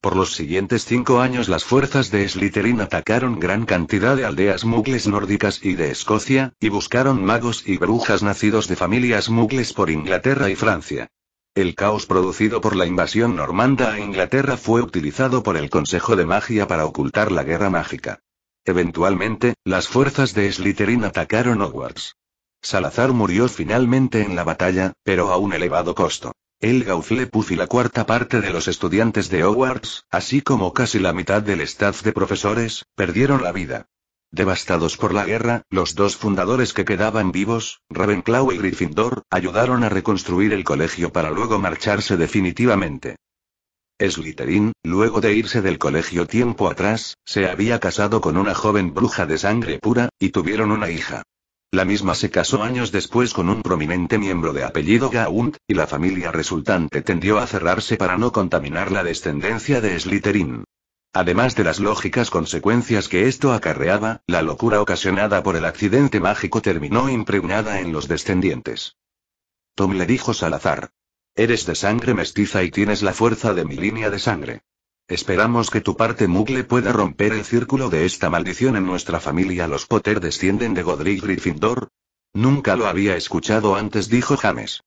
Por los siguientes cinco años las fuerzas de Slytherin atacaron gran cantidad de aldeas mugles nórdicas y de Escocia, y buscaron magos y brujas nacidos de familias mugles por Inglaterra y Francia. El caos producido por la invasión normanda a Inglaterra fue utilizado por el Consejo de Magia para ocultar la guerra mágica. Eventualmente, las fuerzas de Slytherin atacaron Hogwarts. Salazar murió finalmente en la batalla, pero a un elevado costo. El Gauflepus y la cuarta parte de los estudiantes de Hogwarts, así como casi la mitad del staff de profesores, perdieron la vida. Devastados por la guerra, los dos fundadores que quedaban vivos, Ravenclaw y Gryffindor, ayudaron a reconstruir el colegio para luego marcharse definitivamente. Slytherin, luego de irse del colegio tiempo atrás, se había casado con una joven bruja de sangre pura, y tuvieron una hija. La misma se casó años después con un prominente miembro de apellido Gaunt, y la familia resultante tendió a cerrarse para no contaminar la descendencia de Slytherin. Además de las lógicas consecuencias que esto acarreaba, la locura ocasionada por el accidente mágico terminó impregnada en los descendientes. Tom le dijo Salazar. Eres de sangre mestiza y tienes la fuerza de mi línea de sangre. Esperamos que tu parte mugle pueda romper el círculo de esta maldición en nuestra familia. Los Potter descienden de Godric Gryffindor. Nunca lo había escuchado antes, dijo James.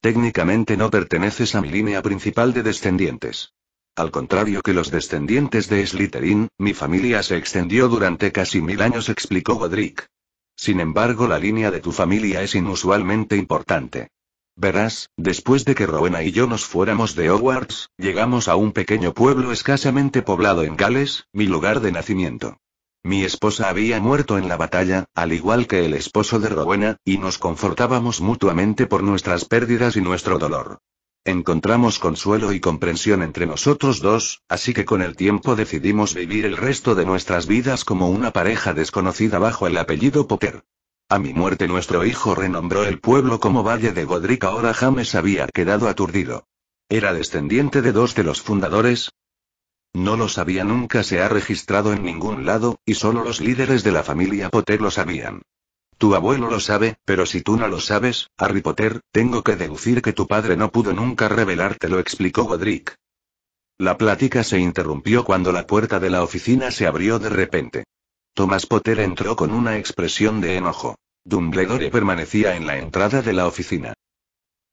Técnicamente no perteneces a mi línea principal de descendientes. Al contrario que los descendientes de Slytherin, mi familia se extendió durante casi mil años, explicó Godric. Sin embargo, la línea de tu familia es inusualmente importante. Verás, después de que Rowena y yo nos fuéramos de Hogwarts, llegamos a un pequeño pueblo escasamente poblado en Gales, mi lugar de nacimiento. Mi esposa había muerto en la batalla, al igual que el esposo de Rowena, y nos confortábamos mutuamente por nuestras pérdidas y nuestro dolor. Encontramos consuelo y comprensión entre nosotros dos, así que con el tiempo decidimos vivir el resto de nuestras vidas como una pareja desconocida bajo el apellido Potter. A mi muerte nuestro hijo renombró el pueblo como Valle de Godric. Ahora James había quedado aturdido. ¿Era descendiente de dos de los fundadores? No lo sabía nunca se ha registrado en ningún lado, y solo los líderes de la familia Potter lo sabían. Tu abuelo lo sabe, pero si tú no lo sabes, Harry Potter, tengo que deducir que tu padre no pudo nunca revelarte lo explicó Godric. La plática se interrumpió cuando la puerta de la oficina se abrió de repente. Thomas Potter entró con una expresión de enojo. Dumbledore permanecía en la entrada de la oficina.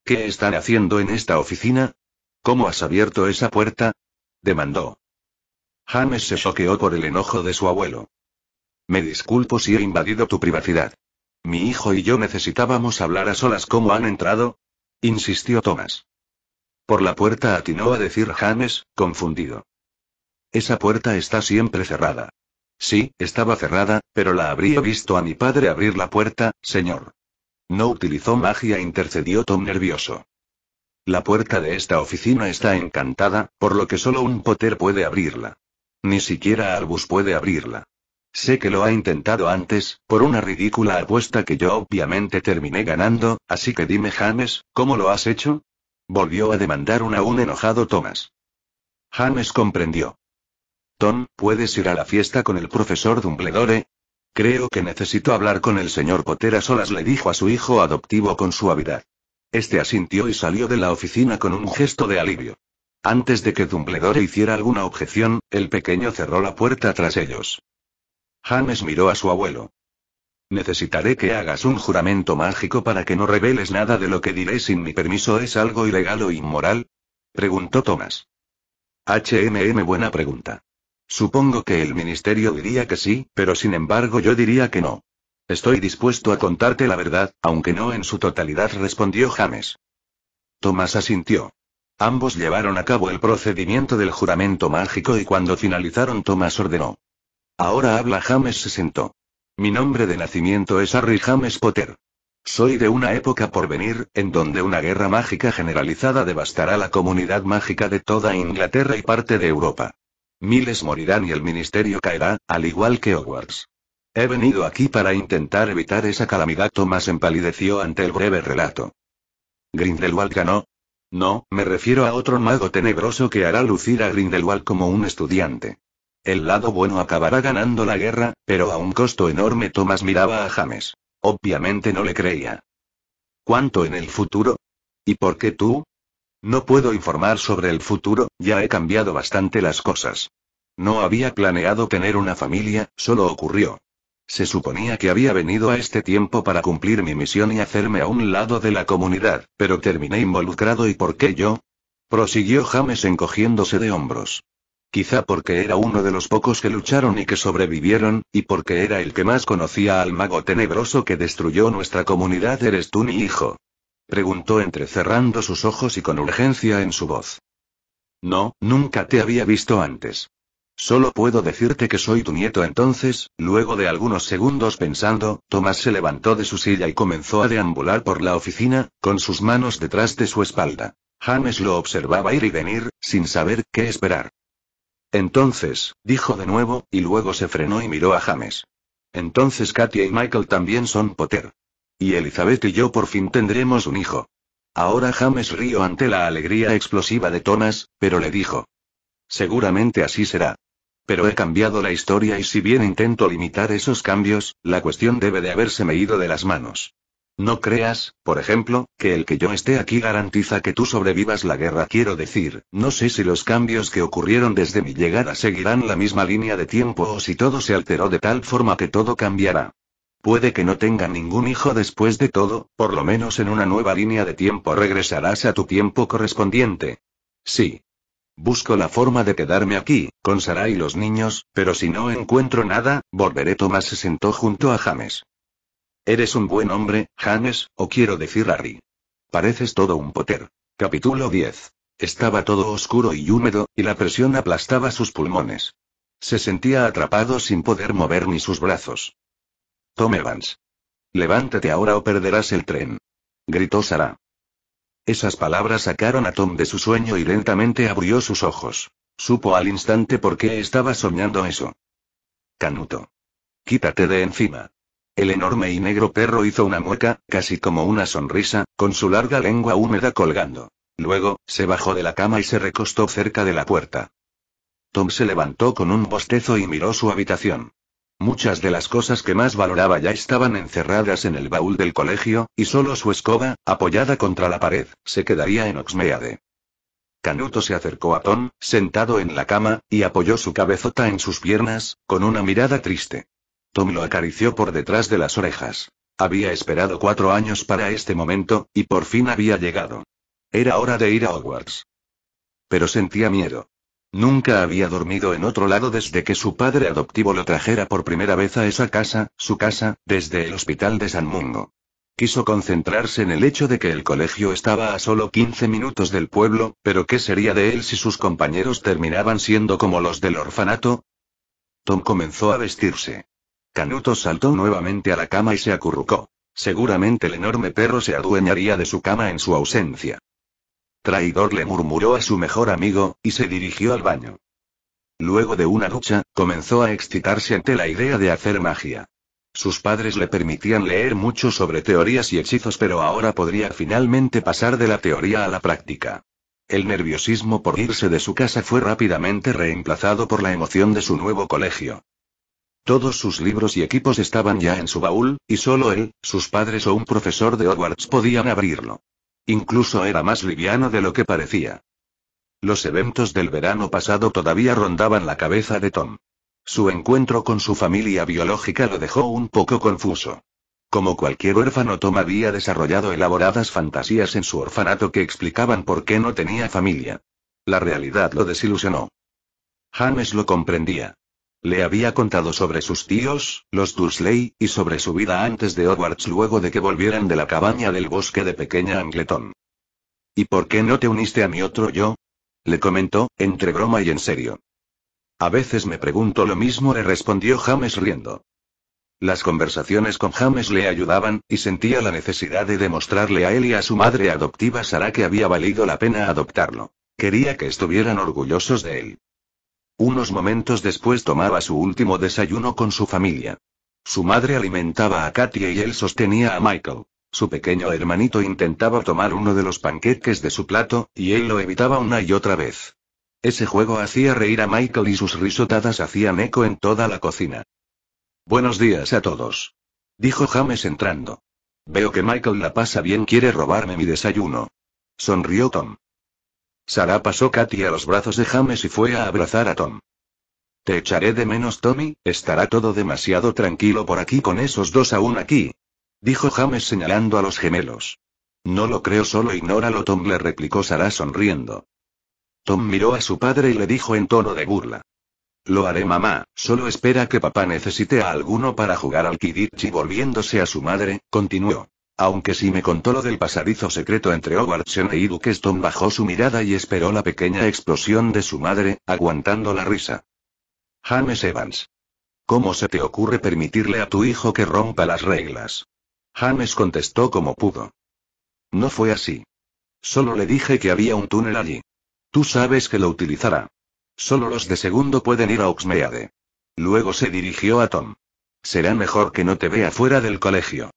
¿Qué están haciendo en esta oficina? ¿Cómo has abierto esa puerta? demandó. James se choqueó por el enojo de su abuelo. Me disculpo si he invadido tu privacidad. Mi hijo y yo necesitábamos hablar a solas cómo han entrado. Insistió Thomas. Por la puerta atinó a decir James, confundido. Esa puerta está siempre cerrada. Sí, estaba cerrada, pero la habría visto a mi padre abrir la puerta, señor. No utilizó magia, intercedió Tom nervioso. La puerta de esta oficina está encantada, por lo que solo un poter puede abrirla. Ni siquiera Arbus puede abrirla. Sé que lo ha intentado antes, por una ridícula apuesta que yo obviamente terminé ganando, así que dime James, ¿cómo lo has hecho? Volvió a demandar un aún enojado Thomas. James comprendió. Tom, ¿puedes ir a la fiesta con el profesor Dumbledore? Creo que necesito hablar con el señor Potter a solas, le dijo a su hijo adoptivo con suavidad. Este asintió y salió de la oficina con un gesto de alivio. Antes de que Dumbledore hiciera alguna objeción, el pequeño cerró la puerta tras ellos. James miró a su abuelo. Necesitaré que hagas un juramento mágico para que no reveles nada de lo que diré sin mi permiso. ¿Es algo ilegal o inmoral? preguntó Thomas. HMM buena pregunta. Supongo que el ministerio diría que sí, pero sin embargo yo diría que no. Estoy dispuesto a contarte la verdad, aunque no en su totalidad respondió James. Thomas asintió. Ambos llevaron a cabo el procedimiento del juramento mágico y cuando finalizaron Thomas ordenó. Ahora habla James se sentó. Mi nombre de nacimiento es Harry James Potter. Soy de una época por venir, en donde una guerra mágica generalizada devastará la comunidad mágica de toda Inglaterra y parte de Europa. Miles morirán y el ministerio caerá, al igual que Hogwarts. He venido aquí para intentar evitar esa calamidad. Thomas empalideció ante el breve relato. Grindelwald ganó. No, me refiero a otro mago tenebroso que hará lucir a Grindelwald como un estudiante. El lado bueno acabará ganando la guerra, pero a un costo enorme Thomas miraba a James. Obviamente no le creía. ¿Cuánto en el futuro? ¿Y por qué tú? No puedo informar sobre el futuro, ya he cambiado bastante las cosas. No había planeado tener una familia, solo ocurrió. Se suponía que había venido a este tiempo para cumplir mi misión y hacerme a un lado de la comunidad, pero terminé involucrado y ¿por qué yo? prosiguió James encogiéndose de hombros. Quizá porque era uno de los pocos que lucharon y que sobrevivieron, y porque era el que más conocía al mago tenebroso que destruyó nuestra comunidad. ¿Eres tú mi hijo? Preguntó entrecerrando sus ojos y con urgencia en su voz. No, nunca te había visto antes. Solo puedo decirte que soy tu nieto entonces, luego de algunos segundos pensando, Tomás se levantó de su silla y comenzó a deambular por la oficina, con sus manos detrás de su espalda. James lo observaba ir y venir, sin saber qué esperar. Entonces, dijo de nuevo, y luego se frenó y miró a James. Entonces Katia y Michael también son Potter. Y Elizabeth y yo por fin tendremos un hijo. Ahora James rió ante la alegría explosiva de Thomas, pero le dijo. Seguramente así será. Pero he cambiado la historia y si bien intento limitar esos cambios, la cuestión debe de me ido de las manos. No creas, por ejemplo, que el que yo esté aquí garantiza que tú sobrevivas la guerra. Quiero decir, no sé si los cambios que ocurrieron desde mi llegada seguirán la misma línea de tiempo o si todo se alteró de tal forma que todo cambiará. Puede que no tenga ningún hijo después de todo, por lo menos en una nueva línea de tiempo regresarás a tu tiempo correspondiente. Sí. Busco la forma de quedarme aquí, con Sara y los niños, pero si no encuentro nada, volveré. Tomás se sentó junto a James. Eres un buen hombre, James, o quiero decir Harry. Pareces todo un poder. Capítulo 10. Estaba todo oscuro y húmedo, y la presión aplastaba sus pulmones. Se sentía atrapado sin poder mover ni sus brazos. Tom Evans. Levántate ahora o perderás el tren. Gritó Sara. Esas palabras sacaron a Tom de su sueño y lentamente abrió sus ojos. Supo al instante por qué estaba soñando eso. Canuto. Quítate de encima. El enorme y negro perro hizo una mueca, casi como una sonrisa, con su larga lengua húmeda colgando. Luego, se bajó de la cama y se recostó cerca de la puerta. Tom se levantó con un bostezo y miró su habitación. Muchas de las cosas que más valoraba ya estaban encerradas en el baúl del colegio, y solo su escoba, apoyada contra la pared, se quedaría en Oxmeade. Canuto se acercó a Tom, sentado en la cama, y apoyó su cabezota en sus piernas, con una mirada triste. Tom lo acarició por detrás de las orejas. Había esperado cuatro años para este momento, y por fin había llegado. Era hora de ir a Hogwarts. Pero sentía miedo. Nunca había dormido en otro lado desde que su padre adoptivo lo trajera por primera vez a esa casa, su casa, desde el hospital de San Mungo. Quiso concentrarse en el hecho de que el colegio estaba a solo 15 minutos del pueblo, pero ¿qué sería de él si sus compañeros terminaban siendo como los del orfanato? Tom comenzó a vestirse. Canuto saltó nuevamente a la cama y se acurrucó. Seguramente el enorme perro se adueñaría de su cama en su ausencia. Traidor le murmuró a su mejor amigo, y se dirigió al baño. Luego de una ducha, comenzó a excitarse ante la idea de hacer magia. Sus padres le permitían leer mucho sobre teorías y hechizos, pero ahora podría finalmente pasar de la teoría a la práctica. El nerviosismo por irse de su casa fue rápidamente reemplazado por la emoción de su nuevo colegio. Todos sus libros y equipos estaban ya en su baúl, y solo él, sus padres o un profesor de Hogwarts podían abrirlo. Incluso era más liviano de lo que parecía. Los eventos del verano pasado todavía rondaban la cabeza de Tom. Su encuentro con su familia biológica lo dejó un poco confuso. Como cualquier huérfano, Tom había desarrollado elaboradas fantasías en su orfanato que explicaban por qué no tenía familia. La realidad lo desilusionó. James lo comprendía. Le había contado sobre sus tíos, los Dursley, y sobre su vida antes de Hogwarts luego de que volvieran de la cabaña del bosque de Pequeña Angletón. ¿Y por qué no te uniste a mi otro yo? Le comentó, entre broma y en serio. A veces me pregunto lo mismo, le respondió James riendo. Las conversaciones con James le ayudaban, y sentía la necesidad de demostrarle a él y a su madre adoptiva Sara que había valido la pena adoptarlo. Quería que estuvieran orgullosos de él. Unos momentos después tomaba su último desayuno con su familia. Su madre alimentaba a Katia y él sostenía a Michael. Su pequeño hermanito intentaba tomar uno de los panqueques de su plato, y él lo evitaba una y otra vez. Ese juego hacía reír a Michael y sus risotadas hacían eco en toda la cocina. Buenos días a todos. Dijo James entrando. Veo que Michael la pasa bien, quiere robarme mi desayuno. Sonrió Tom. Sara pasó Katy a los brazos de James y fue a abrazar a Tom. Te echaré de menos, Tommy, estará todo demasiado tranquilo por aquí con esos dos aún aquí. Dijo James señalando a los gemelos. No lo creo, solo ignóralo, Tom le replicó Sara sonriendo. Tom miró a su padre y le dijo en tono de burla. Lo haré, mamá, solo espera que papá necesite a alguno para jugar al kiditch y volviéndose a su madre, continuó. Aunque si me contó lo del pasadizo secreto entre Hogwarts y Duqueston bajó su mirada y esperó la pequeña explosión de su madre, aguantando la risa. James Evans. ¿Cómo se te ocurre permitirle a tu hijo que rompa las reglas? James contestó como pudo. No fue así. Solo le dije que había un túnel allí. Tú sabes que lo utilizará. Solo los de segundo pueden ir a Oxmeade. Luego se dirigió a Tom. Será mejor que no te vea fuera del colegio.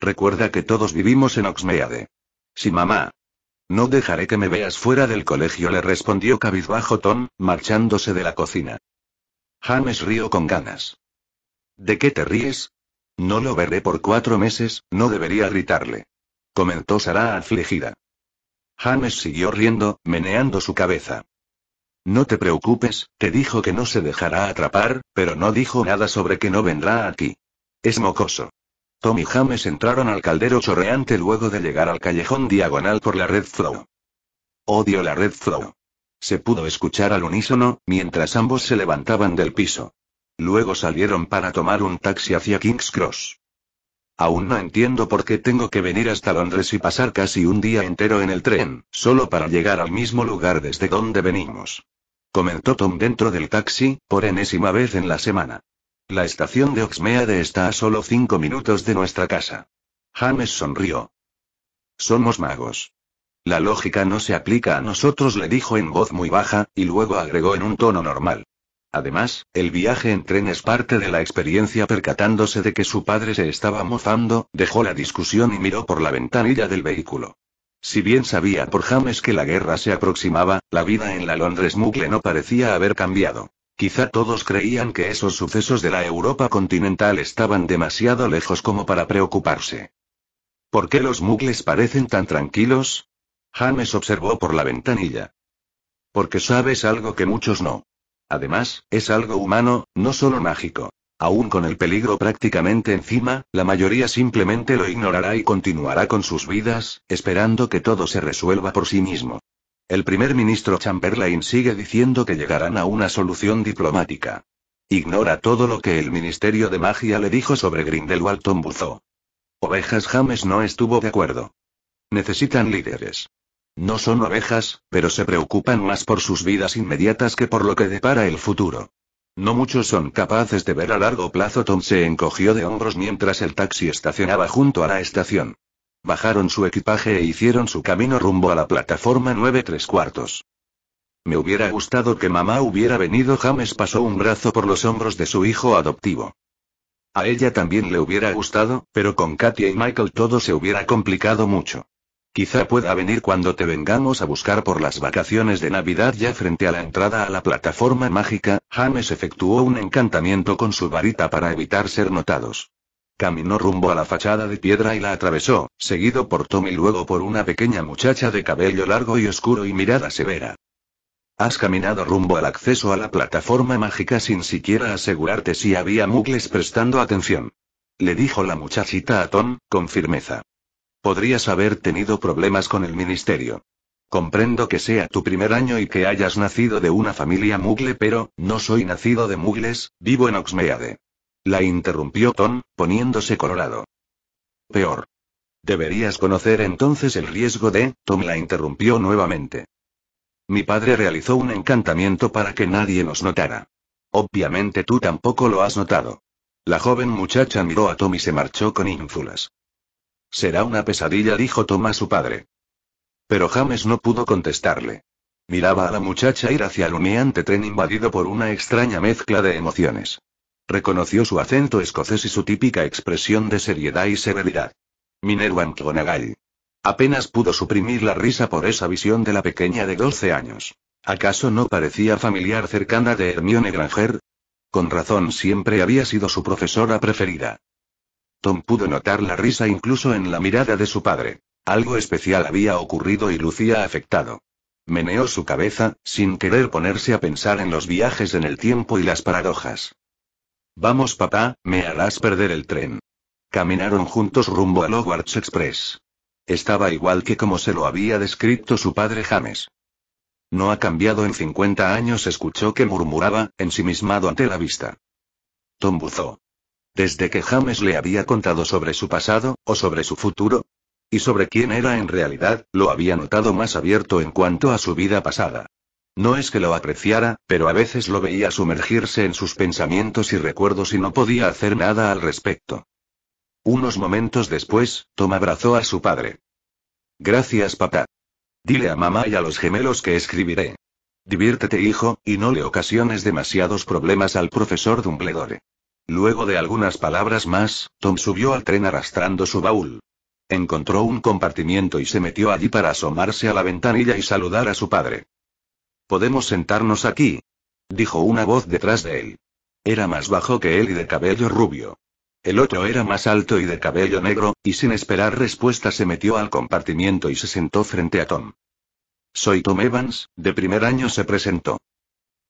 Recuerda que todos vivimos en Oxmeade. Sí mamá. No dejaré que me veas fuera del colegio, le respondió cabizbajo Tom, marchándose de la cocina. James rió con ganas. ¿De qué te ríes? No lo veré por cuatro meses, no debería gritarle. Comentó Sara afligida. James siguió riendo, meneando su cabeza. No te preocupes, te dijo que no se dejará atrapar, pero no dijo nada sobre que no vendrá aquí. Es mocoso. Tom y James entraron al caldero chorreante luego de llegar al callejón diagonal por la Red Flow. Odio la Red Flow. Se pudo escuchar al unísono, mientras ambos se levantaban del piso. Luego salieron para tomar un taxi hacia King's Cross. Aún no entiendo por qué tengo que venir hasta Londres y pasar casi un día entero en el tren, solo para llegar al mismo lugar desde donde venimos. Comentó Tom dentro del taxi, por enésima vez en la semana. La estación de Oxmeade está a solo cinco minutos de nuestra casa. James sonrió. Somos magos. La lógica no se aplica a nosotros, le dijo en voz muy baja, y luego agregó en un tono normal. Además, el viaje en tren es parte de la experiencia percatándose de que su padre se estaba mofando, dejó la discusión y miró por la ventanilla del vehículo. Si bien sabía por James que la guerra se aproximaba, la vida en la Londres Mugle no parecía haber cambiado. Quizá todos creían que esos sucesos de la Europa continental estaban demasiado lejos como para preocuparse. ¿Por qué los mugles parecen tan tranquilos? James observó por la ventanilla. Porque sabes algo que muchos no. Además, es algo humano, no solo mágico. Aún con el peligro prácticamente encima, la mayoría simplemente lo ignorará y continuará con sus vidas, esperando que todo se resuelva por sí mismo. El primer ministro Chamberlain sigue diciendo que llegarán a una solución diplomática. Ignora todo lo que el Ministerio de Magia le dijo sobre Grindelwald Buzo. Ovejas James no estuvo de acuerdo. Necesitan líderes. No son ovejas, pero se preocupan más por sus vidas inmediatas que por lo que depara el futuro. No muchos son capaces de ver a largo plazo. Tom se encogió de hombros mientras el taxi estacionaba junto a la estación bajaron su equipaje e hicieron su camino rumbo a la plataforma 9 3 cuartos. Me hubiera gustado que mamá hubiera venido. James pasó un brazo por los hombros de su hijo adoptivo. A ella también le hubiera gustado, pero con Katia y Michael todo se hubiera complicado mucho. Quizá pueda venir cuando te vengamos a buscar por las vacaciones de Navidad ya frente a la entrada a la plataforma mágica, James efectuó un encantamiento con su varita para evitar ser notados. Caminó rumbo a la fachada de piedra y la atravesó, seguido por Tom y luego por una pequeña muchacha de cabello largo y oscuro y mirada severa. Has caminado rumbo al acceso a la plataforma mágica sin siquiera asegurarte si había mugles prestando atención. Le dijo la muchachita a Tom, con firmeza. Podrías haber tenido problemas con el ministerio. Comprendo que sea tu primer año y que hayas nacido de una familia mugle, pero, no soy nacido de mugles, vivo en Oxmeade. La interrumpió Tom, poniéndose colorado. Peor. Deberías conocer entonces el riesgo de... Tom la interrumpió nuevamente. Mi padre realizó un encantamiento para que nadie nos notara. Obviamente tú tampoco lo has notado. La joven muchacha miró a Tom y se marchó con ínfulas. Será una pesadilla, dijo Tom a su padre. Pero James no pudo contestarle. Miraba a la muchacha ir hacia el humeante tren invadido por una extraña mezcla de emociones. Reconoció su acento escocés y su típica expresión de seriedad y severidad. Minerva McGonagall. Apenas pudo suprimir la risa por esa visión de la pequeña de 12 años. ¿Acaso no parecía familiar cercana de Hermione Granger? Con razón siempre había sido su profesora preferida. Tom pudo notar la risa incluso en la mirada de su padre. Algo especial había ocurrido y lucía afectado. Meneó su cabeza, sin querer ponerse a pensar en los viajes en el tiempo y las paradojas. Vamos papá, me harás perder el tren. Caminaron juntos rumbo al Hogwarts Express. Estaba igual que como se lo había descrito su padre James. No ha cambiado en 50 años, escuchó que murmuraba, ensimismado ante la vista. Tom buzó. Desde que James le había contado sobre su pasado, o sobre su futuro, y sobre quién era en realidad, lo había notado más abierto en cuanto a su vida pasada. No es que lo apreciara, pero a veces lo veía sumergirse en sus pensamientos y recuerdos y no podía hacer nada al respecto. Unos momentos después, Tom abrazó a su padre. Gracias, papá. Dile a mamá y a los gemelos que escribiré. Diviértete, hijo, y no le ocasiones demasiados problemas al profesor Dumbledore. Luego de algunas palabras más, Tom subió al tren arrastrando su baúl. Encontró un compartimiento y se metió allí para asomarse a la ventanilla y saludar a su padre. ¿Podemos sentarnos aquí? dijo una voz detrás de él. Era más bajo que él y de cabello rubio. El otro era más alto y de cabello negro, y sin esperar respuesta se metió al compartimiento y se sentó frente a Tom. Soy Tom Evans, de primer año se presentó.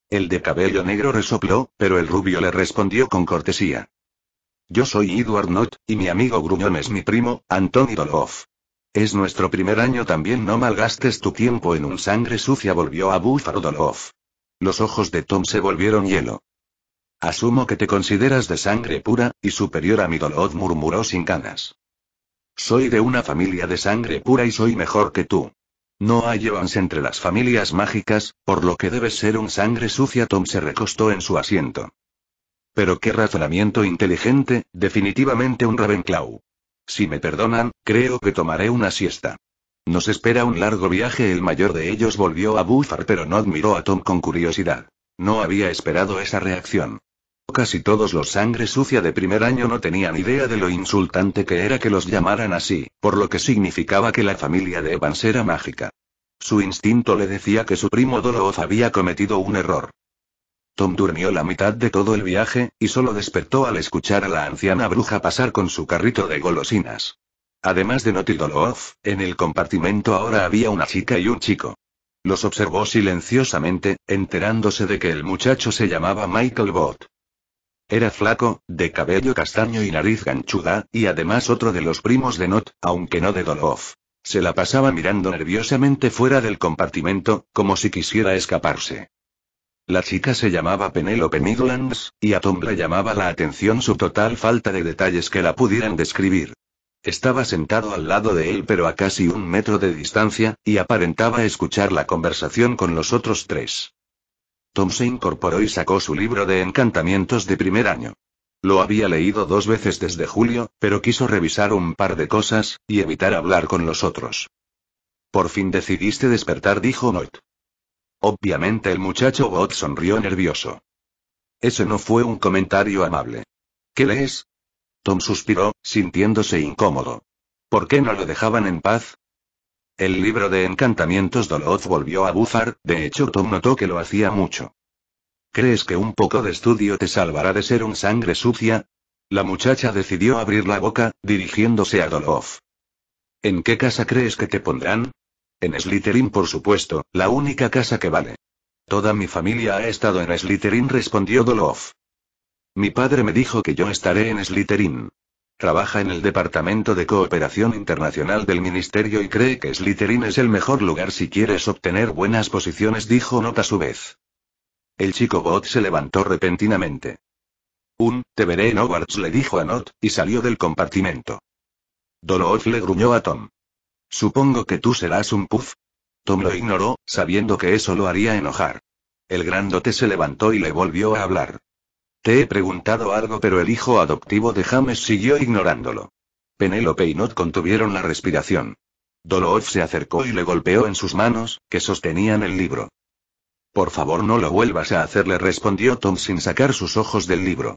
El de cabello negro resopló, pero el rubio le respondió con cortesía. Yo soy Edward Knott, y mi amigo gruñón es mi primo, Anthony Doloff. Es nuestro primer año también no malgastes tu tiempo en un sangre sucia volvió a Búfaro Dolov. Los ojos de Tom se volvieron hielo. Asumo que te consideras de sangre pura, y superior a mi Dolof murmuró sin canas. Soy de una familia de sangre pura y soy mejor que tú. No hay evans entre las familias mágicas, por lo que debes ser un sangre sucia. Tom se recostó en su asiento. Pero qué razonamiento inteligente, definitivamente un Ravenclaw. Si me perdonan, creo que tomaré una siesta. Nos espera un largo viaje. El mayor de ellos volvió a bufar, pero no admiró a Tom con curiosidad. No había esperado esa reacción. Casi todos los sangre sucia de primer año no tenían idea de lo insultante que era que los llamaran así, por lo que significaba que la familia de Evans era mágica. Su instinto le decía que su primo Doloz había cometido un error. Tom durmió la mitad de todo el viaje, y solo despertó al escuchar a la anciana bruja pasar con su carrito de golosinas. Además de Doloff, en el compartimento ahora había una chica y un chico. Los observó silenciosamente, enterándose de que el muchacho se llamaba Michael Bott. Era flaco, de cabello castaño y nariz ganchuda, y además otro de los primos de Not, aunque no de Doloff. Se la pasaba mirando nerviosamente fuera del compartimento, como si quisiera escaparse. La chica se llamaba Penelope Midlands, y a Tom le llamaba la atención su total falta de detalles que la pudieran describir. Estaba sentado al lado de él pero a casi un metro de distancia, y aparentaba escuchar la conversación con los otros tres. Tom se incorporó y sacó su libro de encantamientos de primer año. Lo había leído dos veces desde julio, pero quiso revisar un par de cosas, y evitar hablar con los otros. Por fin decidiste despertar, dijo Noit. Obviamente el muchacho Bot sonrió nervioso. Eso no fue un comentario amable. ¿Qué lees? Tom suspiró, sintiéndose incómodo. ¿Por qué no lo dejaban en paz? El libro de encantamientos de volvió a buzar, de hecho Tom notó que lo hacía mucho. ¿Crees que un poco de estudio te salvará de ser un sangre sucia? La muchacha decidió abrir la boca, dirigiéndose a Dolov. ¿En qué casa crees que te pondrán? En Slytherin, por supuesto, la única casa que vale. Toda mi familia ha estado en Slytherin, respondió Dolof. Mi padre me dijo que yo estaré en Slytherin. Trabaja en el Departamento de Cooperación Internacional del Ministerio y cree que Slytherin es el mejor lugar si quieres obtener buenas posiciones, dijo Not a su vez. El chico Bot se levantó repentinamente. Un, te veré en Hogwarts, le dijo a Not, y salió del compartimento. Dolof le gruñó a Tom. Supongo que tú serás un puff. Tom lo ignoró, sabiendo que eso lo haría enojar. El grandote se levantó y le volvió a hablar. Te he preguntado algo, pero el hijo adoptivo de James siguió ignorándolo. Penélope y Not contuvieron la respiración. Dolor se acercó y le golpeó en sus manos, que sostenían el libro. Por favor, no lo vuelvas a hacer, le respondió Tom sin sacar sus ojos del libro.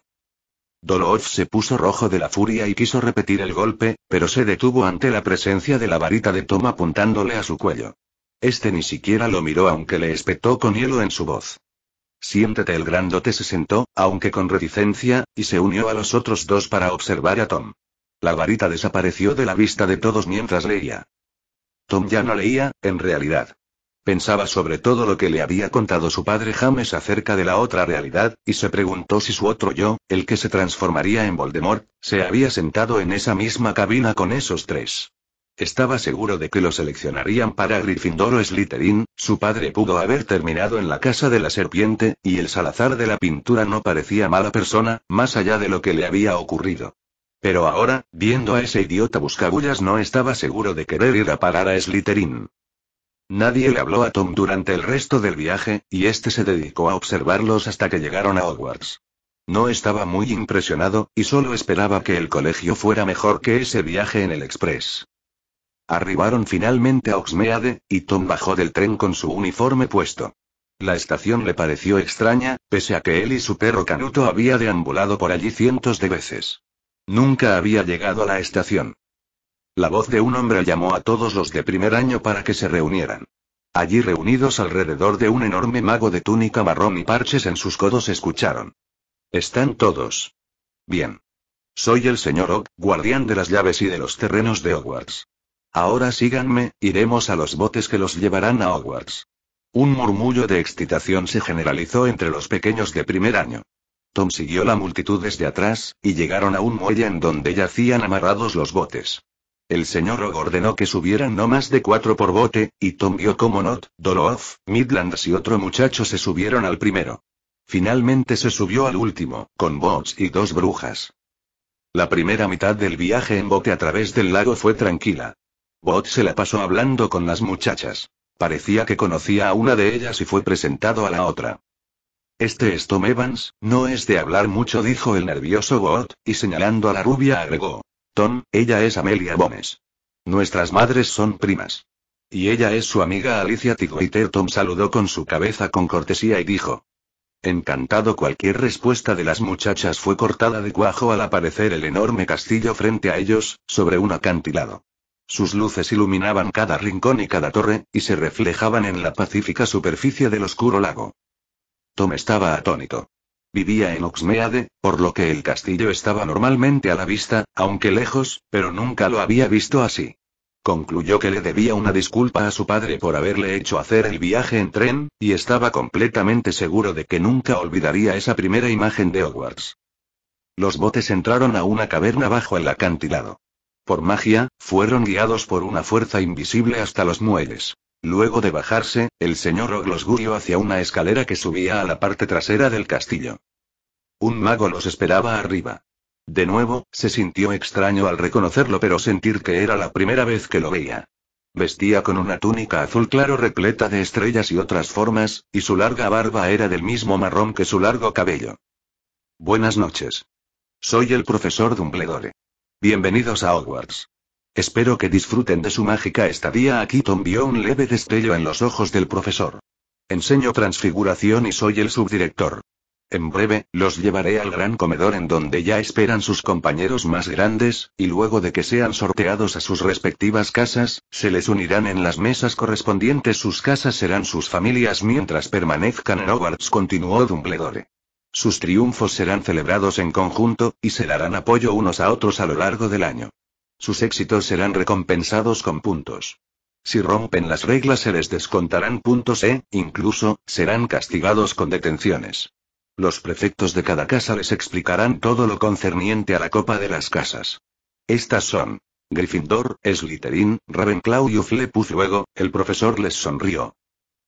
Doloff se puso rojo de la furia y quiso repetir el golpe, pero se detuvo ante la presencia de la varita de Tom apuntándole a su cuello. Este ni siquiera lo miró aunque le espetó con hielo en su voz. Siéntete el grandote se sentó, aunque con reticencia, y se unió a los otros dos para observar a Tom. La varita desapareció de la vista de todos mientras leía. Tom ya no leía, en realidad. Pensaba sobre todo lo que le había contado su padre James acerca de la otra realidad, y se preguntó si su otro yo, el que se transformaría en Voldemort, se había sentado en esa misma cabina con esos tres. Estaba seguro de que lo seleccionarían para Gryffindor o Slytherin, su padre pudo haber terminado en la casa de la serpiente, y el Salazar de la pintura no parecía mala persona, más allá de lo que le había ocurrido. Pero ahora, viendo a ese idiota buscabullas no estaba seguro de querer ir a parar a Slytherin. Nadie le habló a Tom durante el resto del viaje, y este se dedicó a observarlos hasta que llegaron a Hogwarts. No estaba muy impresionado, y solo esperaba que el colegio fuera mejor que ese viaje en el Express. Arribaron finalmente a Oxmeade, y Tom bajó del tren con su uniforme puesto. La estación le pareció extraña, pese a que él y su perro Canuto había deambulado por allí cientos de veces. Nunca había llegado a la estación. La voz de un hombre llamó a todos los de primer año para que se reunieran. Allí reunidos alrededor de un enorme mago de túnica marrón y parches en sus codos escucharon. Están todos. Bien. Soy el señor guardián de las llaves y de los terrenos de Hogwarts. Ahora síganme, iremos a los botes que los llevarán a Hogwarts. Un murmullo de excitación se generalizó entre los pequeños de primer año. Tom siguió la multitud desde atrás, y llegaron a un muelle en donde yacían amarrados los botes. El señor Og ordenó que subieran no más de cuatro por bote, y Tom vio como Not, Dolof, Midlands y otro muchacho se subieron al primero. Finalmente se subió al último, con Bots y dos brujas. La primera mitad del viaje en bote a través del lago fue tranquila. Bot se la pasó hablando con las muchachas. Parecía que conocía a una de ellas y fue presentado a la otra. Este es Tom Evans, no es de hablar mucho, dijo el nervioso Bot, y señalando a la rubia agregó. Tom, ella es Amelia Bones. Nuestras madres son primas. Y ella es su amiga Alicia Tigwaiter. Tom saludó con su cabeza con cortesía y dijo. Encantado cualquier respuesta de las muchachas fue cortada de cuajo al aparecer el enorme castillo frente a ellos, sobre un acantilado. Sus luces iluminaban cada rincón y cada torre, y se reflejaban en la pacífica superficie del oscuro lago. Tom estaba atónito. Vivía en Oxmeade, por lo que el castillo estaba normalmente a la vista, aunque lejos, pero nunca lo había visto así. Concluyó que le debía una disculpa a su padre por haberle hecho hacer el viaje en tren, y estaba completamente seguro de que nunca olvidaría esa primera imagen de Hogwarts. Los botes entraron a una caverna bajo el acantilado. Por magia, fueron guiados por una fuerza invisible hasta los muelles. Luego de bajarse, el señor Oglos guió hacia una escalera que subía a la parte trasera del castillo. Un mago los esperaba arriba. De nuevo, se sintió extraño al reconocerlo, pero sentir que era la primera vez que lo veía. Vestía con una túnica azul claro repleta de estrellas y otras formas, y su larga barba era del mismo marrón que su largo cabello. Buenas noches. Soy el profesor Dumbledore. Bienvenidos a Hogwarts. Espero que disfruten de su mágica estadía aquí. Tom un leve destello en los ojos del profesor. Enseño transfiguración y soy el subdirector. En breve, los llevaré al gran comedor en donde ya esperan sus compañeros más grandes, y luego de que sean sorteados a sus respectivas casas, se les unirán en las mesas correspondientes. Sus casas serán sus familias mientras permanezcan en Hogwarts, continuó Dumbledore. Sus triunfos serán celebrados en conjunto, y se darán apoyo unos a otros a lo largo del año. Sus éxitos serán recompensados con puntos. Si rompen las reglas se les descontarán puntos e, incluso, serán castigados con detenciones. Los prefectos de cada casa les explicarán todo lo concerniente a la copa de las casas. Estas son. Gryffindor, Slytherin, Ravenclaw y Uflepus luego, el profesor les sonrió.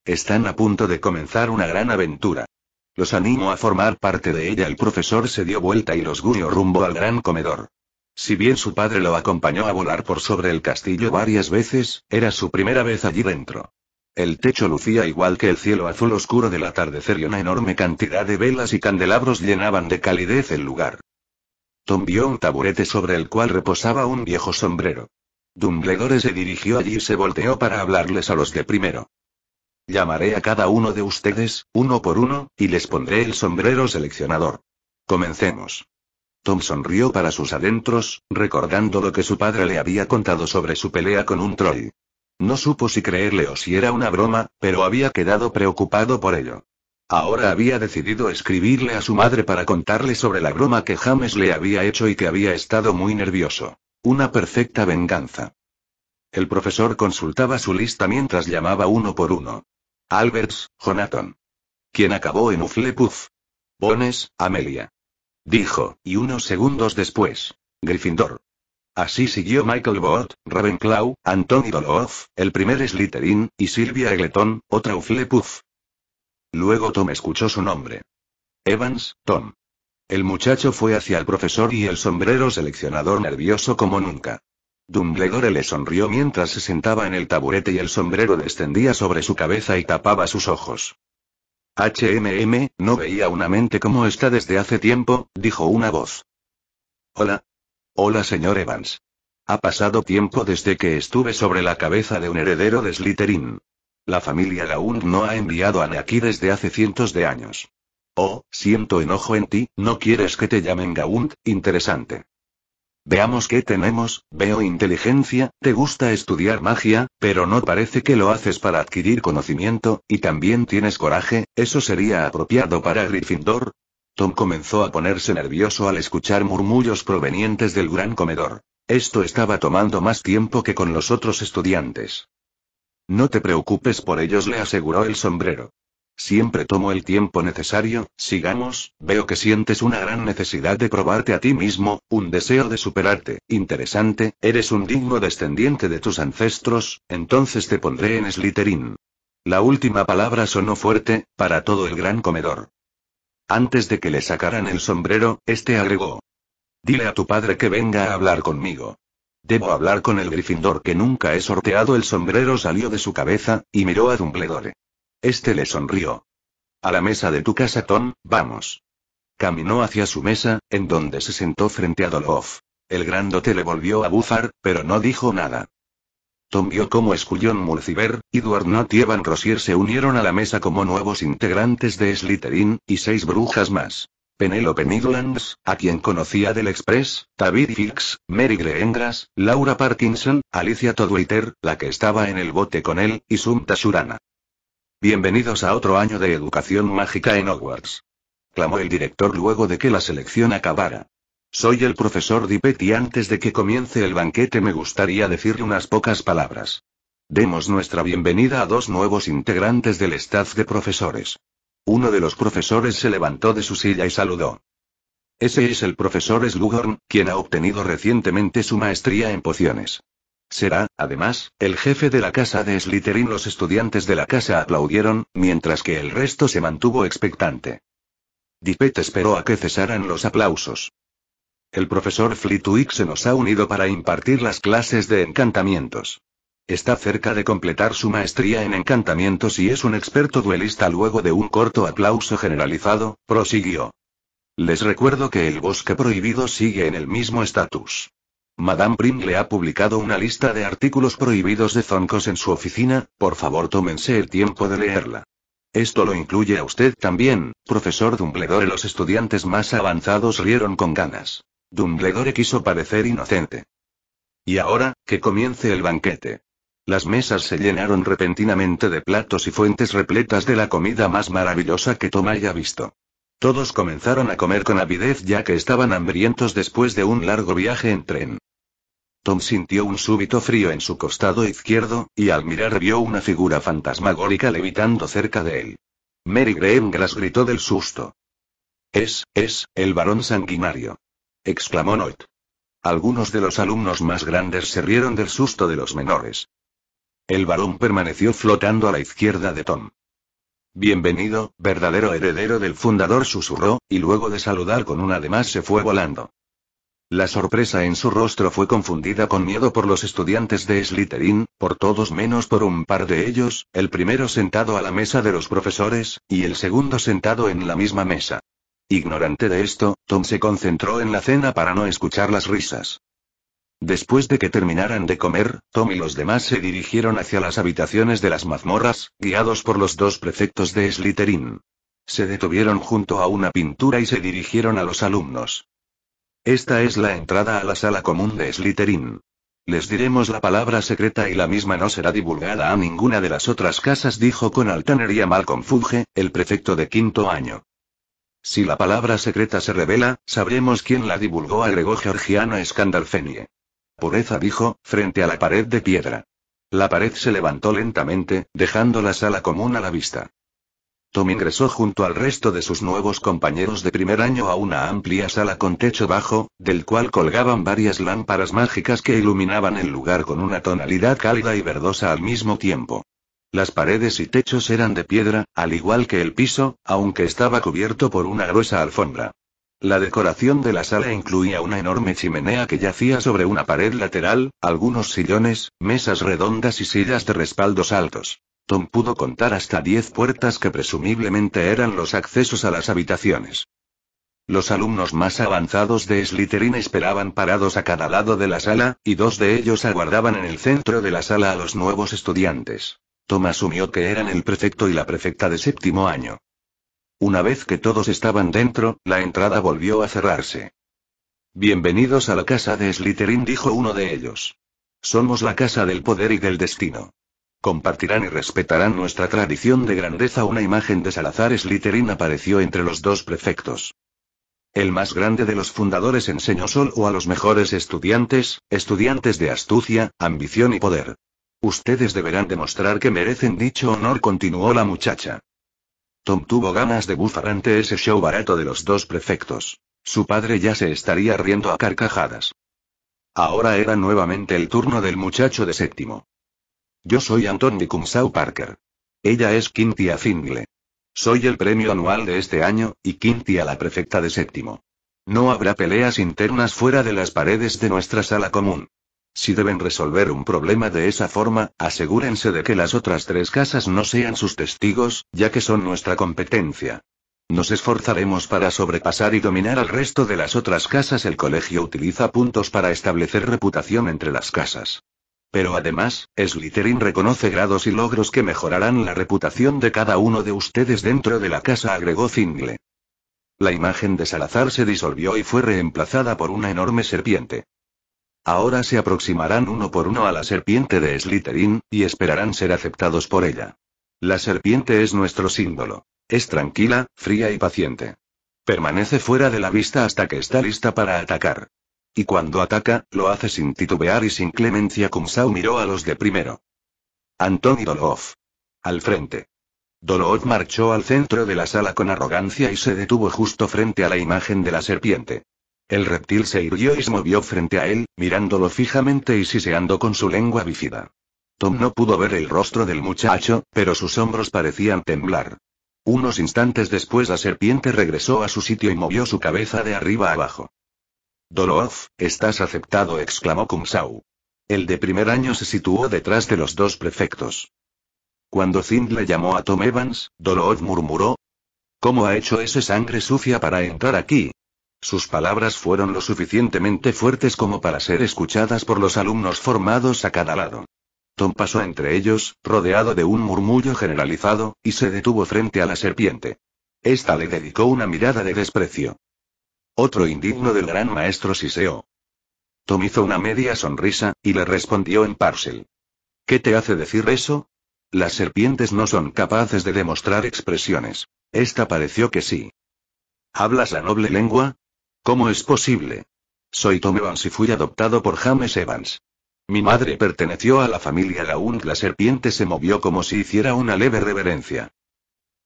Están a punto de comenzar una gran aventura. Los animo a formar parte de ella. El profesor se dio vuelta y los guió rumbo al gran comedor. Si bien su padre lo acompañó a volar por sobre el castillo varias veces, era su primera vez allí dentro. El techo lucía igual que el cielo azul oscuro del atardecer y una enorme cantidad de velas y candelabros llenaban de calidez el lugar. Tom un taburete sobre el cual reposaba un viejo sombrero. Dumbledore se dirigió allí y se volteó para hablarles a los de primero. Llamaré a cada uno de ustedes, uno por uno, y les pondré el sombrero seleccionador. Comencemos. Tom sonrió para sus adentros, recordando lo que su padre le había contado sobre su pelea con un troll. No supo si creerle o si era una broma, pero había quedado preocupado por ello. Ahora había decidido escribirle a su madre para contarle sobre la broma que James le había hecho y que había estado muy nervioso. Una perfecta venganza. El profesor consultaba su lista mientras llamaba uno por uno. Alberts, Jonathan. Quien acabó en Uflepuff. Bones, Amelia. Dijo, y unos segundos después. Gryffindor. Así siguió Michael Raven Ravenclaw, Anthony Doloff, el primer Slytherin, y Silvia Egleton, otra Uflepuff. Luego Tom escuchó su nombre. Evans, Tom. El muchacho fue hacia el profesor y el sombrero seleccionador nervioso como nunca. Dumbledore le sonrió mientras se sentaba en el taburete y el sombrero descendía sobre su cabeza y tapaba sus ojos. HMM, no veía una mente como esta desde hace tiempo, dijo una voz. Hola. Hola, señor Evans. Ha pasado tiempo desde que estuve sobre la cabeza de un heredero de Slytherin. La familia Gaunt no ha enviado a aquí desde hace cientos de años. Oh, siento enojo en ti, ¿no quieres que te llamen Gaunt? Interesante. Veamos qué tenemos, veo inteligencia, te gusta estudiar magia, pero no parece que lo haces para adquirir conocimiento, y también tienes coraje, ¿eso sería apropiado para Gryffindor? Tom comenzó a ponerse nervioso al escuchar murmullos provenientes del gran comedor. Esto estaba tomando más tiempo que con los otros estudiantes. No te preocupes por ellos, le aseguró el sombrero. Siempre tomo el tiempo necesario, sigamos, veo que sientes una gran necesidad de probarte a ti mismo, un deseo de superarte, interesante, eres un digno descendiente de tus ancestros, entonces te pondré en Slytherin. La última palabra sonó fuerte, para todo el gran comedor. Antes de que le sacaran el sombrero, este agregó. Dile a tu padre que venga a hablar conmigo. Debo hablar con el Gryffindor que nunca he sorteado. El sombrero salió de su cabeza, y miró a Dumbledore. Este le sonrió. A la mesa de tu casa, Tom, vamos. Caminó hacia su mesa, en donde se sentó frente a Dolof. El grandote le volvió a bufar, pero no dijo nada. Tom vio cómo Escullón Mulciber, Edward Duarnot y Evan Rosier se unieron a la mesa como nuevos integrantes de Slytherin, y seis brujas más. Penelope Nidlands, a quien conocía del Express, David Fix, Mary Greengras, Laura Parkinson, Alicia Todwaiter, la que estaba en el bote con él, y Sumta Surana. Bienvenidos a otro año de educación mágica en Hogwarts. Clamó el director luego de que la selección acabara. Soy el profesor Dippet y antes de que comience el banquete me gustaría decirle unas pocas palabras. Demos nuestra bienvenida a dos nuevos integrantes del staff de profesores. Uno de los profesores se levantó de su silla y saludó. Ese es el profesor Slughorn, quien ha obtenido recientemente su maestría en pociones. Será, además, el jefe de la casa de Slytherin. Los estudiantes de la casa aplaudieron, mientras que el resto se mantuvo expectante. Dippet esperó a que cesaran los aplausos. El profesor Flitwick se nos ha unido para impartir las clases de encantamientos. Está cerca de completar su maestría en encantamientos y es un experto duelista. Luego de un corto aplauso generalizado, prosiguió. Les recuerdo que el bosque prohibido sigue en el mismo estatus. Madame le ha publicado una lista de artículos prohibidos de zoncos en su oficina, por favor tómense el tiempo de leerla. Esto lo incluye a usted también, profesor Dumbledore. Los estudiantes más avanzados rieron con ganas. Dumbledore quiso parecer inocente. Y ahora, que comience el banquete. Las mesas se llenaron repentinamente de platos y fuentes repletas de la comida más maravillosa que Tom haya visto. Todos comenzaron a comer con avidez ya que estaban hambrientos después de un largo viaje en tren. Tom sintió un súbito frío en su costado izquierdo, y al mirar vio una figura fantasmagórica levitando cerca de él. Mary Graham Gras gritó del susto. Es, es, el varón sanguinario. exclamó Noit. Algunos de los alumnos más grandes se rieron del susto de los menores. El varón permaneció flotando a la izquierda de Tom. Bienvenido, verdadero heredero del fundador susurró, y luego de saludar con un además se fue volando. La sorpresa en su rostro fue confundida con miedo por los estudiantes de Slytherin, por todos menos por un par de ellos, el primero sentado a la mesa de los profesores, y el segundo sentado en la misma mesa. Ignorante de esto, Tom se concentró en la cena para no escuchar las risas. Después de que terminaran de comer, Tom y los demás se dirigieron hacia las habitaciones de las mazmorras, guiados por los dos prefectos de Slytherin. Se detuvieron junto a una pintura y se dirigieron a los alumnos. Esta es la entrada a la sala común de Slytherin. Les diremos la palabra secreta y la misma no será divulgada a ninguna de las otras casas, dijo con altanería mal Fudge, el prefecto de quinto año. Si la palabra secreta se revela, sabremos quién la divulgó, agregó Georgiano Scandalfenie pureza dijo, frente a la pared de piedra. La pared se levantó lentamente, dejando la sala común a la vista. Tom ingresó junto al resto de sus nuevos compañeros de primer año a una amplia sala con techo bajo, del cual colgaban varias lámparas mágicas que iluminaban el lugar con una tonalidad cálida y verdosa al mismo tiempo. Las paredes y techos eran de piedra, al igual que el piso, aunque estaba cubierto por una gruesa alfombra. La decoración de la sala incluía una enorme chimenea que yacía sobre una pared lateral, algunos sillones, mesas redondas y sillas de respaldos altos. Tom pudo contar hasta diez puertas que presumiblemente eran los accesos a las habitaciones. Los alumnos más avanzados de Slytherin esperaban parados a cada lado de la sala, y dos de ellos aguardaban en el centro de la sala a los nuevos estudiantes. Tom asumió que eran el prefecto y la prefecta de séptimo año. Una vez que todos estaban dentro, la entrada volvió a cerrarse. Bienvenidos a la casa de Slytherin, dijo uno de ellos. Somos la casa del poder y del destino. Compartirán y respetarán nuestra tradición de grandeza. Una imagen de Salazar Slytherin apareció entre los dos prefectos. El más grande de los fundadores enseñó solo a los mejores estudiantes, estudiantes de astucia, ambición y poder. Ustedes deberán demostrar que merecen dicho honor, continuó la muchacha. Tom tuvo ganas de bufar ante ese show barato de los dos prefectos. Su padre ya se estaría riendo a carcajadas. Ahora era nuevamente el turno del muchacho de séptimo. Yo soy Anton Kumsau Parker. Ella es Quintia Fingle. Soy el premio anual de este año, y Quintia la prefecta de séptimo. No habrá peleas internas fuera de las paredes de nuestra sala común. Si deben resolver un problema de esa forma, asegúrense de que las otras tres casas no sean sus testigos, ya que son nuestra competencia. Nos esforzaremos para sobrepasar y dominar al resto de las otras casas. El colegio utiliza puntos para establecer reputación entre las casas. Pero además, Slytherin reconoce grados y logros que mejorarán la reputación de cada uno de ustedes dentro de la casa, agregó Zingle. La imagen de Salazar se disolvió y fue reemplazada por una enorme serpiente. Ahora se aproximarán uno por uno a la serpiente de Slytherin, y esperarán ser aceptados por ella. La serpiente es nuestro símbolo. Es tranquila, fría y paciente. Permanece fuera de la vista hasta que está lista para atacar. Y cuando ataca, lo hace sin titubear y sin clemencia como miró a los de primero. Antoni Dolov. Al frente. Dolov marchó al centro de la sala con arrogancia y se detuvo justo frente a la imagen de la serpiente. El reptil se irguió y se movió frente a él, mirándolo fijamente y siseando con su lengua bífida. Tom no pudo ver el rostro del muchacho, pero sus hombros parecían temblar. Unos instantes después la serpiente regresó a su sitio y movió su cabeza de arriba abajo. Doloov, estás aceptado, exclamó Kumsau. El de primer año se situó detrás de los dos prefectos. Cuando Zind le llamó a Tom Evans, Doloov murmuró. ¿Cómo ha hecho ese sangre sucia para entrar aquí? Sus palabras fueron lo suficientemente fuertes como para ser escuchadas por los alumnos formados a cada lado. Tom pasó entre ellos, rodeado de un murmullo generalizado, y se detuvo frente a la serpiente. Esta le dedicó una mirada de desprecio. Otro indigno del gran maestro Siseo. Tom hizo una media sonrisa, y le respondió en parcel. ¿Qué te hace decir eso? Las serpientes no son capaces de demostrar expresiones. Esta pareció que sí. ¿Hablas la noble lengua? ¿Cómo es posible? Soy Tom Evans y fui adoptado por James Evans. Mi madre perteneció a la familia Laung. La serpiente se movió como si hiciera una leve reverencia.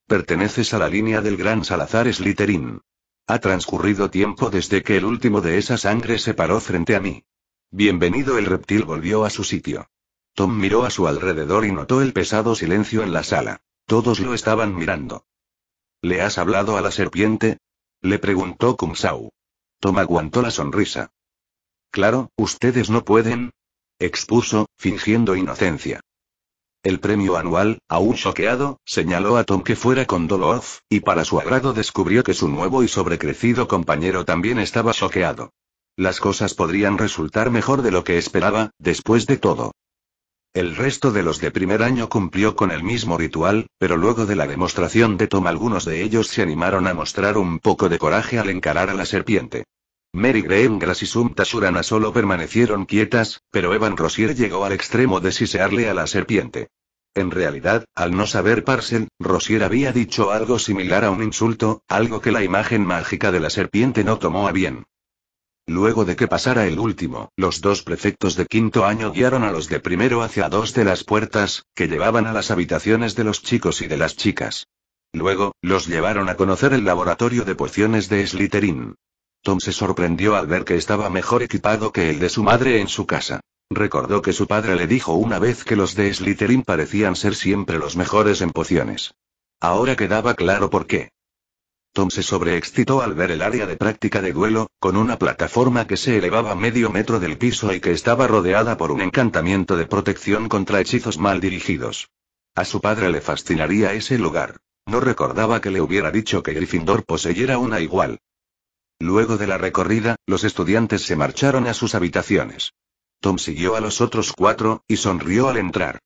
Perteneces a la línea del gran Salazar Slytherin. Ha transcurrido tiempo desde que el último de esa sangre se paró frente a mí. Bienvenido el reptil volvió a su sitio. Tom miró a su alrededor y notó el pesado silencio en la sala. Todos lo estaban mirando. ¿Le has hablado a la serpiente? Le preguntó Kumsau. Tom aguantó la sonrisa. Claro, ustedes no pueden. expuso, fingiendo inocencia. El premio anual, aún choqueado, señaló a Tom que fuera con Doloff, y para su agrado descubrió que su nuevo y sobrecrecido compañero también estaba choqueado. Las cosas podrían resultar mejor de lo que esperaba, después de todo. El resto de los de primer año cumplió con el mismo ritual, pero luego de la demostración de Tom algunos de ellos se animaron a mostrar un poco de coraje al encarar a la serpiente. Mary Graham Grass y Sumta Surana solo permanecieron quietas, pero Evan Rosier llegó al extremo de sisearle a la serpiente. En realidad, al no saber Parcel, Rosier había dicho algo similar a un insulto, algo que la imagen mágica de la serpiente no tomó a bien. Luego de que pasara el último, los dos prefectos de quinto año guiaron a los de primero hacia dos de las puertas, que llevaban a las habitaciones de los chicos y de las chicas. Luego, los llevaron a conocer el laboratorio de pociones de Slytherin. Tom se sorprendió al ver que estaba mejor equipado que el de su madre en su casa. Recordó que su padre le dijo una vez que los de Slytherin parecían ser siempre los mejores en pociones. Ahora quedaba claro por qué. Tom se sobreexcitó al ver el área de práctica de duelo, con una plataforma que se elevaba medio metro del piso y que estaba rodeada por un encantamiento de protección contra hechizos mal dirigidos. A su padre le fascinaría ese lugar. No recordaba que le hubiera dicho que Gryffindor poseyera una igual. Luego de la recorrida, los estudiantes se marcharon a sus habitaciones. Tom siguió a los otros cuatro, y sonrió al entrar.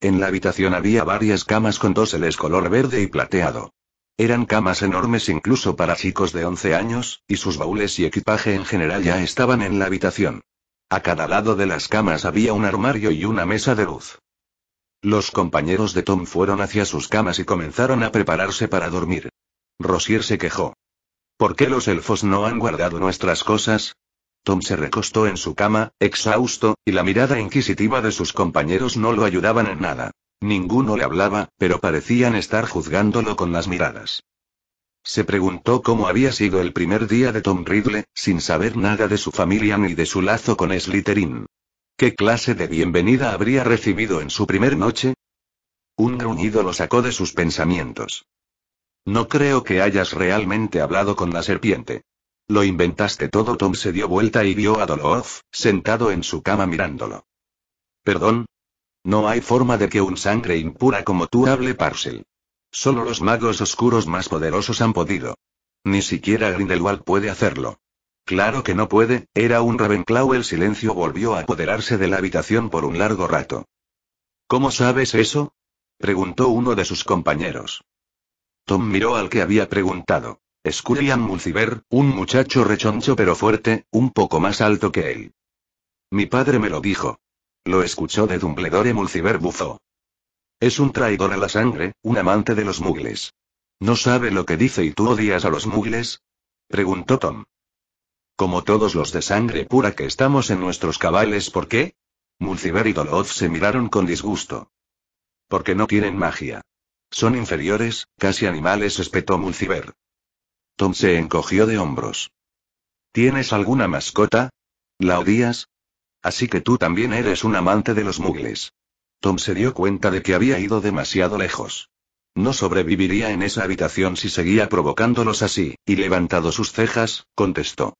En la habitación había varias camas con doseles color verde y plateado. Eran camas enormes incluso para chicos de 11 años, y sus baúles y equipaje en general ya estaban en la habitación. A cada lado de las camas había un armario y una mesa de luz. Los compañeros de Tom fueron hacia sus camas y comenzaron a prepararse para dormir. Rosier se quejó. ¿Por qué los elfos no han guardado nuestras cosas? Tom se recostó en su cama, exhausto, y la mirada inquisitiva de sus compañeros no lo ayudaban en nada. Ninguno le hablaba, pero parecían estar juzgándolo con las miradas. Se preguntó cómo había sido el primer día de Tom Ridley, sin saber nada de su familia ni de su lazo con Slytherin. ¿Qué clase de bienvenida habría recibido en su primer noche? Un gruñido lo sacó de sus pensamientos. No creo que hayas realmente hablado con la serpiente. Lo inventaste todo. Tom se dio vuelta y vio a Dolohov sentado en su cama mirándolo. Perdón, no hay forma de que un sangre impura como tú hable Parcel. Solo los magos oscuros más poderosos han podido. Ni siquiera Grindelwald puede hacerlo. Claro que no puede, era un Ravenclaw. El silencio volvió a apoderarse de la habitación por un largo rato. ¿Cómo sabes eso? preguntó uno de sus compañeros. Tom miró al que había preguntado. Scullian Mulciber, un muchacho rechoncho pero fuerte, un poco más alto que él. Mi padre me lo dijo. Lo escuchó de Dumbledore Mulciber bufó. Es un traidor a la sangre, un amante de los mugles. ¿No sabe lo que dice y tú odias a los mugles? Preguntó Tom. Como todos los de sangre pura que estamos en nuestros cabales, ¿por qué? Mulciber y Doloth se miraron con disgusto. Porque no tienen magia. Son inferiores, casi animales, espetó Mulciber. Tom se encogió de hombros. ¿Tienes alguna mascota? ¿La odias? Así que tú también eres un amante de los mugles. Tom se dio cuenta de que había ido demasiado lejos. No sobreviviría en esa habitación si seguía provocándolos así, y levantado sus cejas, contestó.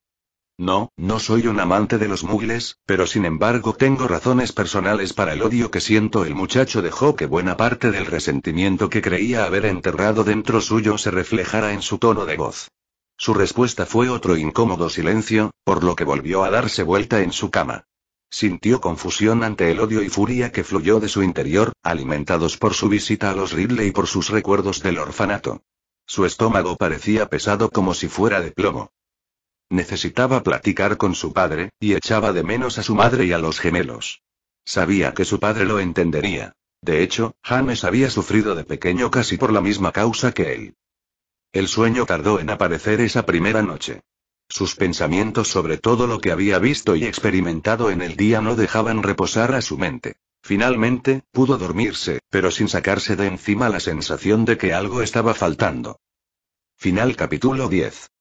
No, no soy un amante de los mugles, pero sin embargo tengo razones personales para el odio que siento. El muchacho dejó que buena parte del resentimiento que creía haber enterrado dentro suyo se reflejara en su tono de voz. Su respuesta fue otro incómodo silencio, por lo que volvió a darse vuelta en su cama. Sintió confusión ante el odio y furia que fluyó de su interior, alimentados por su visita a los Ridley y por sus recuerdos del orfanato. Su estómago parecía pesado como si fuera de plomo. Necesitaba platicar con su padre, y echaba de menos a su madre y a los gemelos. Sabía que su padre lo entendería. De hecho, James había sufrido de pequeño casi por la misma causa que él. El sueño tardó en aparecer esa primera noche. Sus pensamientos sobre todo lo que había visto y experimentado en el día no dejaban reposar a su mente. Finalmente, pudo dormirse, pero sin sacarse de encima la sensación de que algo estaba faltando. Final capítulo 10.